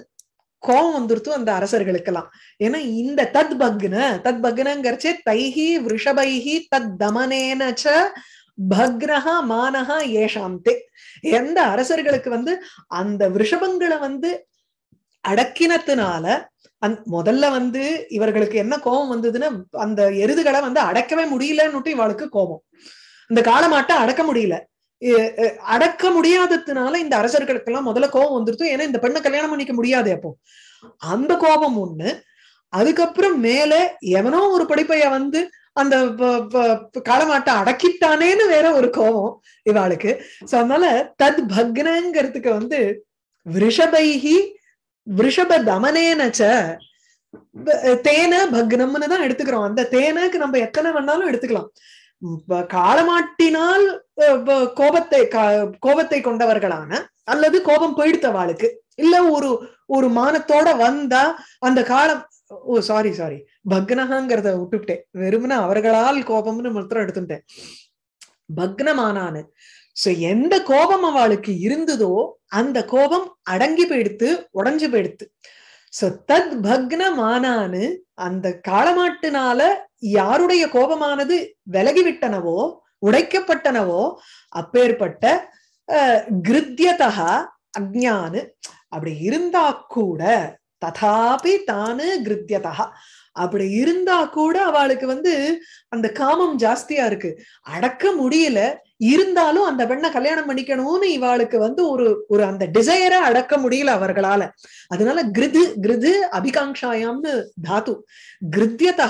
கோபம் வந்துருத்தும் அந்த அரசர்களுக்கெல்லாம் ஏன்னா இந்த தத் பக்ன தத் பக்னங்கிறச்சே தைஹி விருஷபைஹி தத் தமனேனச்ச பக்ரஹா மானஹா ஏஷாந்தே எந்த அரசர்களுக்கு வந்து அந்த விஷபங்களை வந்து அடக்கினத்துனால அந் முதல்ல வந்து இவர்களுக்கு என்ன கோபம் வந்ததுன்னா அந்த எருதுகளை வந்து அடக்கவே முடியலன்னுட்டு இவளுக்கு கோபம் இந்த காலமாட்ட அடக்க முடியல அடக்க முடியாததுனால இந்த அரசர்களுக்கு எல்லாம் முதல்ல கோபம் வந்துருத்தோம் ஏன்னா இந்த பெண்ணை கல்யாணம் பண்ணிக்க முடியாது அப்போ அந்த கோபம் ஒண்ணு அதுக்கப்புறம் மேல எவனோ ஒரு படிப்பைய வந்து அந்த களமாட்டம் அடக்கிட்டானேன்னு வேற ஒரு கோபம் இவாளுக்கு சோ அதனால தத் பக்னங்கிறதுக்கு வந்து விஷபைகி விஷப தமனேனச்ச தேன பக்னம்னு தான் எடுத்துக்கிறோம் அந்த தேனுக்கு நம்ம எத்தனை வேணாலும் எடுத்துக்கலாம் காலமாட்டினால் கோபத்தை கோபத்தை கொண்டவர்களான அல்லது கோபம் போயிடுத்தவாளுக்கு இல்ல ஒரு ஒரு மானத்தோட வந்தா அந்த காலம் ஓ சாரி சாரி பக்னகாங்கிறத விட்டுவிட்டேன் வெறுமனா அவர்களால் கோபம்னு மாத்திரம் எடுத்துட்டேன் பக்னமானானு சோ எந்த கோபம் அவளுக்கு இருந்ததோ அந்த கோபம் அடங்கி போயிடுத்து உடஞ்சு போயிடுத்து சோ தத் பக்னமானானு அந்த காலமாட்டினால யாருடைய கோபமானது விலகிவிட்டனவோ உடைக்கப்பட்டனவோ அப்பேற்பட்ட கிருத்தியதா அக்ஞானு அப்படி இருந்தா கூட ததாபி தானு கிருத்தியதா அப்படி இருந்தா கூட அவளுக்கு வந்து அந்த காமம் ஜாஸ்தியா இருக்கு அடக்க முடியல இருந்தாலும் அந்த பெண்ணை கல்யாணம் பண்ணிக்கணும்னு இவாளுக்கு வந்து ஒரு ஒரு அந்த டிசையரை அடக்க முடியல அவர்களால அதனால கிருது கிருது அபிகாங்ஷாயாம்னு தாத்து கிருத்தியதா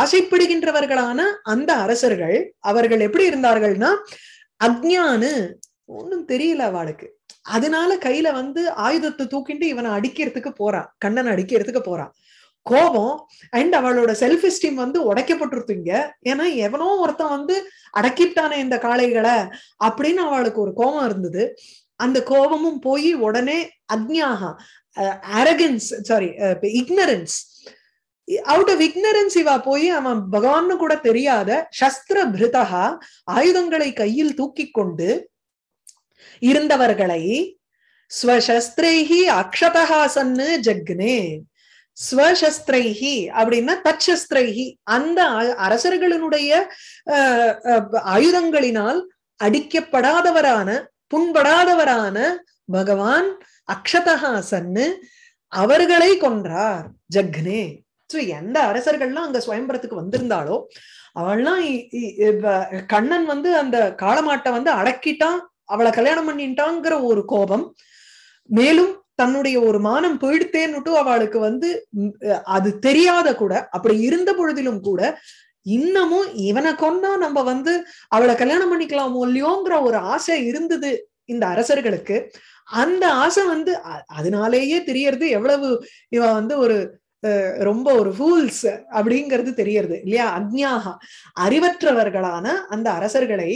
ஆசைப்படுகின்றவர்களான அந்த அரசர்கள் அவர்கள் எப்படி இருந்தார்கள்னா அக்ஞானு ஒன்னும் தெரியல அவளுக்கு அதனால கையில வந்து ஆயுதத்தை தூக்கிட்டு இவனை அடிக்கிறதுக்கு போறான் கண்ணனை அடிக்கிறதுக்கு போறான் கோபம் அண்ட் அவளோட செல்ஃப் எஸ்டீம் வந்து உடைக்கப்பட்டிருத்துங்க ஏன்னா எவனோ ஒருத்தன் வந்து அடக்கிட்டானே இந்த காளைகளை அப்படின்னு அவளுக்கு ஒரு கோபம் இருந்தது அந்த கோபமும் போய் உடனே அக்னியாக arrogance sorry ignorance out of ignorance இவா போய் அவன் பகவான்னு கூட தெரியாத சஸ்திர பிருதகா ஆயுதங்களை கையில் தூக்கி கொண்டு இருந்தவர்களை ஸ்வசஸ்திரேகி அக்ஷதஹாசன்னு சன்னு ஜக்னே ஸ்வசஸ்திரைஹி அப்படின்னா தச்சஸ்திரைஹி அந்த அரசர்களுடைய ஆயுதங்களினால் அடிக்கப்படாதவரான புண்படாதவரான பகவான் அக்ஷதஹாசன்னு அவர்களை கொன்றார் ஜக்னே சோ எந்த அரசர்கள்லாம் அங்க சுயம்பரத்துக்கு வந்திருந்தாலோ அவள்லாம் கண்ணன் வந்து அந்த காலமாட்டை வந்து அடக்கிட்டான் அவளை கல்யாணம் பண்ணிட்டாங்கிற ஒரு கோபம் மேலும் தன்னுடைய ஒரு மானம் போயிடுத்தேன்னுட்டு அவளுக்கு வந்து அது தெரியாத கூட அப்படி இருந்த பொழுதிலும் கூட இன்னமும் இவனை கொண்டா நம்ம வந்து அவளை கல்யாணம் பண்ணிக்கலாமோ இல்லையோங்கிற ஒரு ஆசை இருந்தது இந்த அரசர்களுக்கு அந்த ஆசை வந்து அதனாலேயே தெரியறது எவ்வளவு இவ வந்து ஒரு ரொம்ப ஒரு ஃபூல்ஸ் அப்படிங்கிறது தெரியறது இல்லையா அக்ஞாகா அறிவற்றவர்களான அந்த அரசர்களை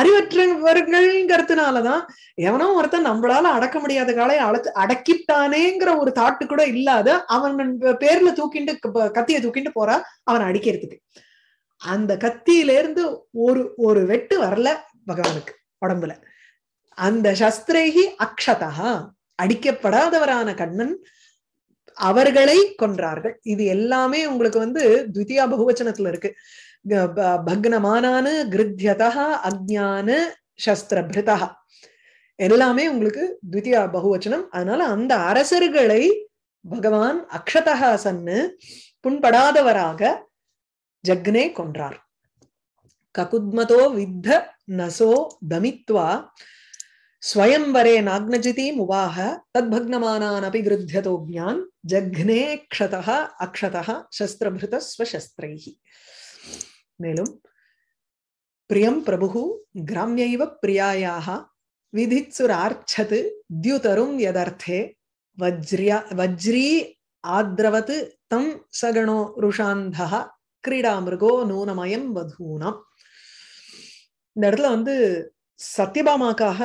அறிவற்றவர்கள்ங்கிறதுனாலதான் எவனோ ஒருத்தன் நம்மளால அடக்க முடியாத காலை அழத்து அடக்கிட்டானேங்கிற ஒரு தாட்டு கூட இல்லாத அவன் பேர்ல தூக்கிட்டு கத்திய தூக்கிட்டு போறா அவன் அடிக்கிறதுக்கு அந்த கத்தியிலேருந்து ஒரு ஒரு வெட்டு வரல பகவானுக்கு உடம்புல அந்த சஸ்திரேகி அக்ஷதா அடிக்கப்படாதவரான கண்ணன் அவர்களை கொன்றார்கள் இது எல்லாமே உங்களுக்கு வந்து த்விதியா பகுவச்சனத்துல இருக்கு பக்னமானானு கிருத்தியதா அஜானு சஸ்திரபிருதா எல்லாமே உங்களுக்கு த்விதியா பகுவச்சனம் அதனால அந்த அரசர்களை பகவான் அக்ஷதா சன்னு புண்படாதவராக ஜக்னே கொன்றார் ககுத்மதோ வித்த நசோ தமித்வா ஸ்வயம்பரே நாக்னஜிதி முவாக தத்பக்னமானான் அபி கிருத்தியதோக்ஞான் ஜக்னே க்ஷதா அக்ஷதா சஸ்திரபிருத ஸ்வசஸ்திரைஹி மேலும் பிரியம் பிரபு கிராமியைவ பிரியாயாக விதிச்சுரார்ச்சது தியுதரும் யதர்த்தே வஜ்ரியா வஜ்ரீ ஆத்ரவத் தம் சகணோ ருஷாந்தக கிரீடாமிருகோ நூனமயம் வதூனாம் இந்த இடத்துல வந்து சத்யபாமாக்காக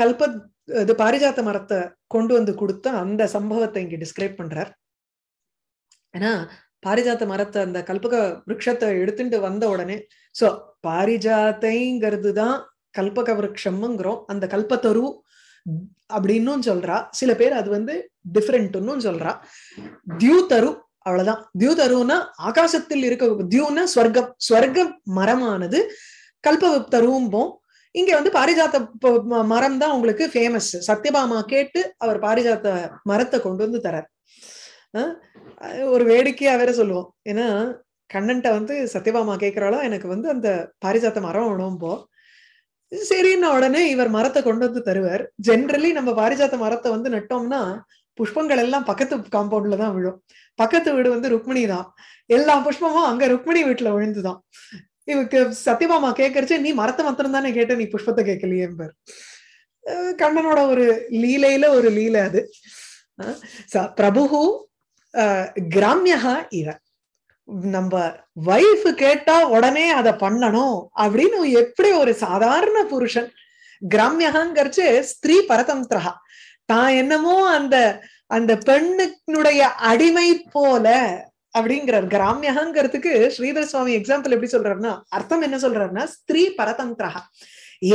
கல்ப இது பாரிஜாத்த மரத்தை கொண்டு வந்து கொடுத்த அந்த சம்பவத்தை இங்க டிஸ்கிரைப் பண்றார் ஏன்னா பாரிஜாத்த மரத்தை அந்த கல்பக விரக்ஷத்தை எடுத்துட்டு வந்த உடனே சோ பாரிஜாத்தைங்கிறது தான் கல்பக விரக்ஷம்ங்கிறோம் அந்த கல்பத்தரு அப்படின்னும் சொல்றா சில பேர் அது வந்து டிஃப்ரெண்ட்னு சொல்றா தியூதரு அவ்வளவுதான் தியூதருன்னா ஆகாசத்தில் இருக்க தியூன்னா ஸ்வர்க்கம் ஸ்வர்க்க மரமானது கல்ப தரும்போம் இங்க வந்து பாரிஜாத்த மரம் தான் உங்களுக்கு ஃபேமஸ் சத்யபாமா கேட்டு அவர் பாரிஜாத்த மரத்தை கொண்டு வந்து தரார் ஒரு வேடிக்கையா வேற சொல்லுவோம் ஏன்னா கண்ணன்ட்ட வந்து சத்யபாமா கேட்கிறாளோ எனக்கு வந்து அந்த பாரிஜாத்த மரம் வேணும்போ சரின்னா உடனே இவர் மரத்தை கொண்டு வந்து தருவார் ஜென்ரலி நம்ம பாரிஜாத்த மரத்தை வந்து நட்டோம்னா புஷ்பங்கள் எல்லாம் பக்கத்து காம்பவுண்ட்ல தான் விழும் பக்கத்து வீடு வந்து ருக்மிணி தான் எல்லா புஷ்பமும் அங்க ருக்மிணி வீட்டுல விழுந்துதான் இவக்கு சத்யபாமா கேக்குறச்சு நீ மரத்தை மாத்திரம் தானே கேட்ட நீ புஷ்பத்தை கேட்கலையே பேர் கண்ணனோட ஒரு லீலையில ஒரு லீலை அது பிரபு கிராமியா இவ நம்ம வைஃப் கேட்டா உடனே அத பண்ணணும் அப்படின்னு எப்படி ஒரு சாதாரண புருஷன் கிராமியகாங்கிறச்சு ஸ்திரீ பரதந்திரா தான் என்னமோ அந்த அந்த பெண்ணுனுடைய அடிமை போல அப்படிங்கிறார் கிராமியகங்கிறதுக்கு ஸ்ரீதர் சுவாமி எக்ஸாம்பிள் எப்படி சொல்றாருன்னா அர்த்தம் என்ன சொல்றாருன்னா ஸ்திரீ பரதந்திரா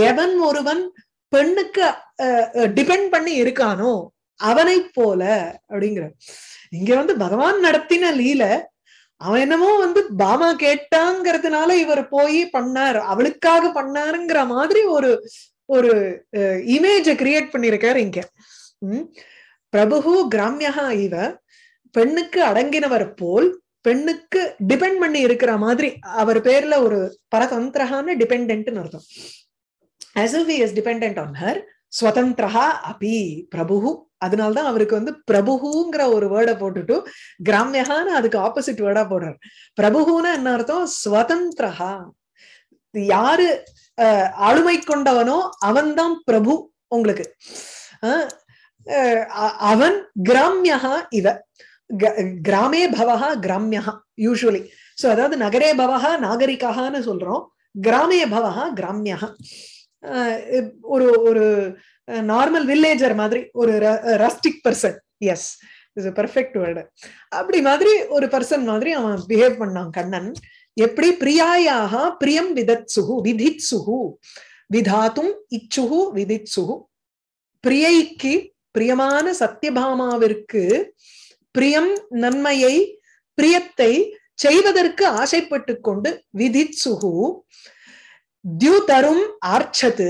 எவன் ஒருவன் பெண்ணுக்கு டிபெண்ட் பண்ணி இருக்கானோ அவனை போல அப்படிங்கிற இங்க வந்து பகவான் நடத்தின லீல அவன் என்னமோ வந்து பாமா கேட்டாங்கிறதுனால இவர் போய் பண்ணார் அவளுக்காக பண்ணாருங்கிற மாதிரி ஒரு ஒரு இமேஜை கிரியேட் பண்ணிருக்காரு இங்க உம் பிரபு கிராமியா இவ பெண்ணுக்கு அடங்கினவர் போல் பெண்ணுக்கு டிபெண்ட் பண்ணி இருக்கிற மாதிரி அவர் பேர்ல ஒரு பரதந்திரகான டிபெண்ட்னு அர்த்தம் as if he is dependent on ஸ்வதந்திரஹா அபி பிரபுஹு அதனால்தான் அவருக்கு வந்து பிரபுகுங்கிற ஒரு வேர்டை போட்டுட்டு கிராமியகான்னு அதுக்கு ஆப்போசிட் வேர்டா போடுறார் பிரபுகுன்னு என்ன அர்த்தம் ஸ்வதந்திரஹா யாரு ஆளுமை கொண்டவனோ அவன்தான் பிரபு உங்களுக்கு அவன் கிராமியகா இவ கிராமே பவா கிராமியா யூஸ்வலி ஸோ அதாவது நகரே பவஹா நாகரிகான்னு சொல்றோம் கிராமே பவஹா கிராமியா ஒரு ஒரு நார்மல் வில்லேஜர் மாதிரி ஒரு rustic person yes is perfect word அப்படி மாதிரி ஒரு பர்சன் மாதிரி அவன் பிஹேவ் பண்ணான் கண்ணன் எப்படி பிரியாயாக பிரியம் விதத்சுகு சுகு விதாத்தும் இச்சுகு சுகு பிரியைக்கு பிரியமான சத்தியபாமாவிற்கு பிரியம் நன்மையை பிரியத்தை செய்வதற்கு ஆசைப்பட்டு கொண்டு விதிச்சுகு தியூதரும் ஆர்ச்சது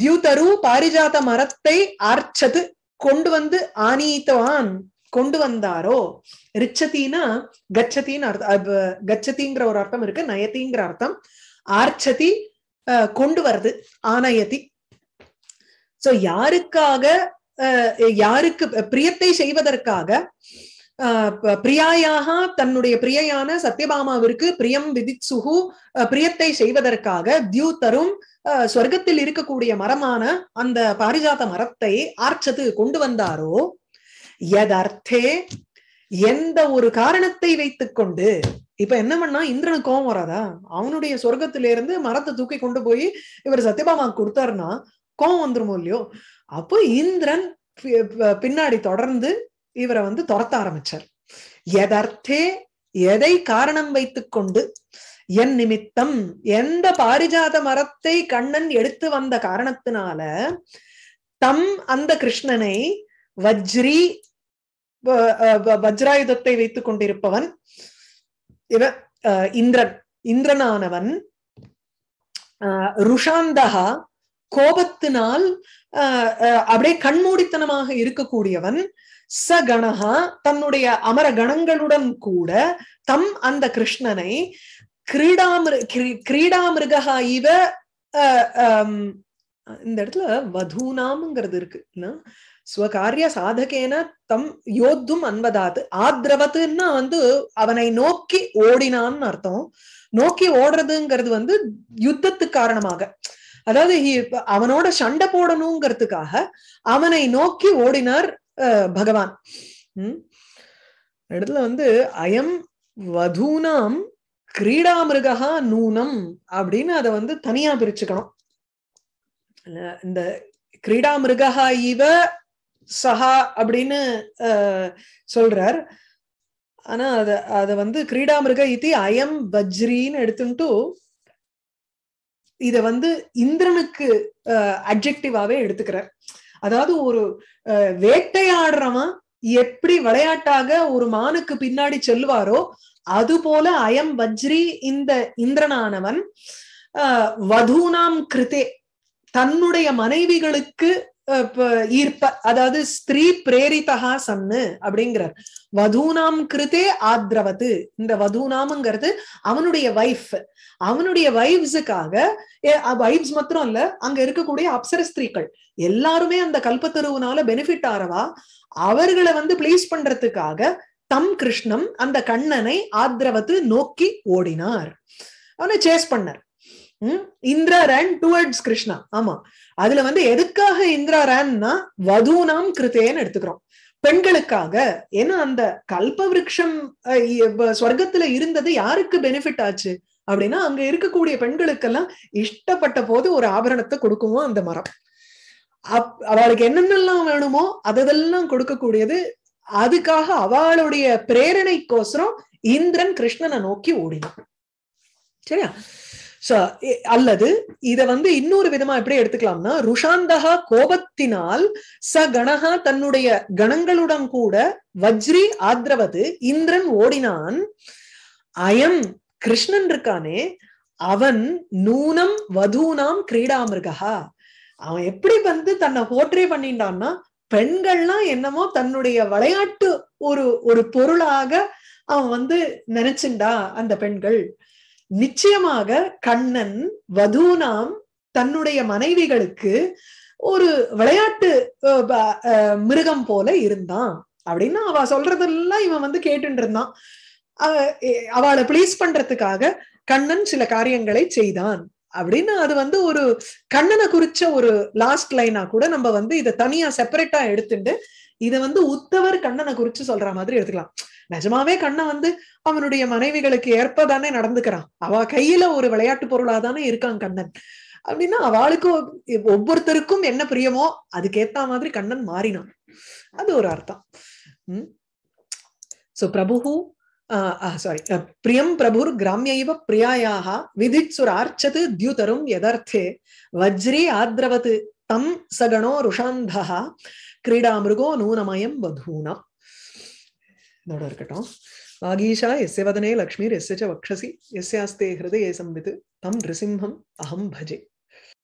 தியூதரு பாரிஜாத மரத்தை ஆர்ச்சது கொண்டு வந்து ஆனீத்தவான் கொண்டு வந்தாரோ ரிச்சத்தின்னா கச்சத்தின்னு அர்த்தம் கச்சத்திங்கிற ஒரு அர்த்தம் இருக்கு நயத்திங்கிற அர்த்தம் ஆர்ச்சதி கொண்டு வருது ஆனயதி சோ யாருக்காக யாருக்கு பிரியத்தை செய்வதற்காக பிரியாயாக தன்னுடைய பிரியையான சத்யபாமாவிற்கு பிரியம் விதிசுகு பிரியத்தை செய்வதற்காக தியூ தரும் ஸ்வர்க்கத்தில் இருக்கக்கூடிய மரமான அந்த பாரிஜாத மரத்தை ஆர்ச்சது கொண்டு வந்தாரோ எதர்த்தே எந்த ஒரு காரணத்தை கொண்டு இப்ப என்ன பண்ணா இந்திரனு கோவம் வராதா அவனுடைய சொர்க்கத்தில இருந்து மரத்தை தூக்கி கொண்டு போய் இவர் சத்யபாமா கொடுத்தாருன்னா கோவம் வந்துருமோ இல்லையோ அப்போ இந்திரன் பின்னாடி தொடர்ந்து இவரை வந்து துரத்த ஆரம்பிச்சார் எதர்த்தே எதை காரணம் வைத்துக் கொண்டு என் நிமித்தம் எந்த பாரிஜாத மரத்தை கண்ணன் எடுத்து வந்த காரணத்தினால தம் அந்த கிருஷ்ணனை வஜ்ரி வஜ்ராயுதத்தை வைத்துக் கொண்டிருப்பவன் இவ இந்திரன் இந்திரனானவன் ருஷாந்தகா கோபத்தினால் அப்படியே கண்மூடித்தனமாக இருக்கக்கூடியவன் ச கணகா தன்னுடைய அமர கணங்களுடன் கூட தம் அந்த கிருஷ்ணனை கிரீடாமிரு கிரீடாமிருகா இவ இந்த இடத்துல வதூனாம்ங்கிறது இருக்கு ஸ்வகாரிய சாதகேன தம் யோத்தும் அன்பதாது ஆத்ரவத்துன்னா வந்து அவனை நோக்கி ஓடினான்னு அர்த்தம் நோக்கி ஓடுறதுங்கிறது வந்து யுத்தத்துக்கு காரணமாக அதாவது அவனோட சண்டை போடணுங்கிறதுக்காக அவனை நோக்கி ஓடினார் பகவான் உம் இடத்துல வந்து அயம் வதூனாம் கிரீடாமிருகா நூனம் அப்படின்னு அதை வந்து தனியா பிரிச்சுக்கணும் இந்த கிரீடாமிருகா இவ சஹா அப்படின்னு சொல்றார் ஆனா அத அத வந்து கிரீடாமிருக இத்தி அயம் பஜ்ரின்னு எடுத்துட்டு இத வந்து இந்திரனுக்கு அப்ஜெக்டிவாவே எடுத்துக்கிறார் அதாவது ஒரு வேட்டையாடுறவன் எப்படி விளையாட்டாக ஒரு மானுக்கு பின்னாடி செல்வாரோ அது போல அயம் வஜ்ரி இந்த இந்திரனானவன் வதூனாம் கிருத்தே தன்னுடைய மனைவிகளுக்கு ஈர்ப்ப அதாவது ஸ்திரீ பிரேரிதஹா சன்னு அப்படிங்கிறார் வதூனாம் கிருத்தே ஆத்ரவது இந்த வதூனாம்ங்கிறது அவனுடைய வைஃப் அவனுடைய வைஃப்ஸுக்காக வைஃப்ஸ் மாத்திரம் இல்ல அங்க இருக்கக்கூடிய அப்சர ஸ்திரீக்கள் எல்லாருமே அந்த கல்பத்தருவுனால பெனிஃபிட் ஆறவா அவர்களை வந்து பிளேஸ் பண்றதுக்காக தம் கிருஷ்ணம் அந்த கண்ணனை ஆத்ரவத்து நோக்கி ஓடினார் அவனை சேஸ் பண்ணார் இந்திரா ரன் டுவர்ட்ஸ் கிருஷ்ணா ஆமா அதுல வந்து எதுக்காக இந்திரா ரேன்னா வதூனாம் கிருத்தேன்னு எடுத்துக்கிறோம் பெண்களுக்காக ஏன்னா அந்த கல்பவிருஷம் ஸ்வர்க்கத்துல இருந்தது யாருக்கு பெனிஃபிட் ஆச்சு அப்படின்னா அங்க இருக்கக்கூடிய பெண்களுக்கெல்லாம் இஷ்டப்பட்ட போது ஒரு ஆபரணத்தை கொடுக்குமோ அந்த மரம் அப் அவளுக்கு என்னென்னலாம் வேணுமோ அதெல்லாம் கொடுக்கக்கூடியது அதுக்காக அவளுடைய பிரேரணைக்கோசரம் இந்திரன் கிருஷ்ணனை நோக்கி ஓடினான் சரியா அல்லது இத வந்து இன்னொரு விதமா எப்படி எடுத்துக்கலாம்னா ருஷாந்தகா கோபத்தினால் ச கணகா தன்னுடைய கணங்களுடன் கூட வஜ்ரி ஆத்ரவது இந்திரன் ஓடினான் அயம் கிருஷ்ணன் இருக்கானே அவன் நூனம் வதூனாம் கிரீடாமிருகா அவன் எப்படி வந்து தன்னை போற்றே பண்ணிட்டான்னா பெண்கள்லாம் என்னமோ தன்னுடைய விளையாட்டு ஒரு ஒரு பொருளாக அவன் வந்து நினைச்சுண்டா அந்த பெண்கள் நிச்சயமாக கண்ணன் வதூனாம் தன்னுடைய மனைவிகளுக்கு ஒரு விளையாட்டு மிருகம் போல இருந்தான் அப்படின்னு அவ சொல்றதெல்லாம் இவன் வந்து கேட்டுட்டு இருந்தான் அவளை பிளீஸ் பண்றதுக்காக கண்ணன் சில காரியங்களை செய்தான் அப்படின்னு அது வந்து ஒரு கண்ணனை குறிச்ச ஒரு லாஸ்ட் லைனா கூட நம்ம வந்து இதை தனியா செப்பரேட்டா எடுத்துட்டு இதை வந்து உத்தவர் கண்ணனை குறிச்சு சொல்ற மாதிரி எடுத்துக்கலாம் நிஜமாவே கண்ணை வந்து அவனுடைய மனைவிகளுக்கு ஏற்ப தானே நடந்துக்கிறான் அவ கையில ஒரு விளையாட்டு பொருளா தானே இருக்கான் கண்ணன் அப்படின்னா அவளுக்கு ஒவ்வொருத்தருக்கும் என்ன பிரியமோ அதுக்கேத்த மாதிரி கண்ணன் மாறினான் அது ஒரு அர்த்தம் உம் சோ பிரபு சாரி பிரியம் பிரபுர் கிராமியைவ பிரியாயாக விதிச்சுர் ஆர்ச்சது தியூதரும் எதர்த்தே வஜ்ரி ஆத்ரவது தம் சகணோ ருஷாந்தா கிரீடா மிருகோ நூனமயம் வதூனா இதோட இருக்கட்டும் ஆகீஷா எஸ்ய வதனே லக்ஷ்மீர் எஸ்ய வக்ஷசி எஸ்யாஸ்தே ஹிருதயே சம்பித்து தம் நிருசிம்ஹம் அகம் பஜே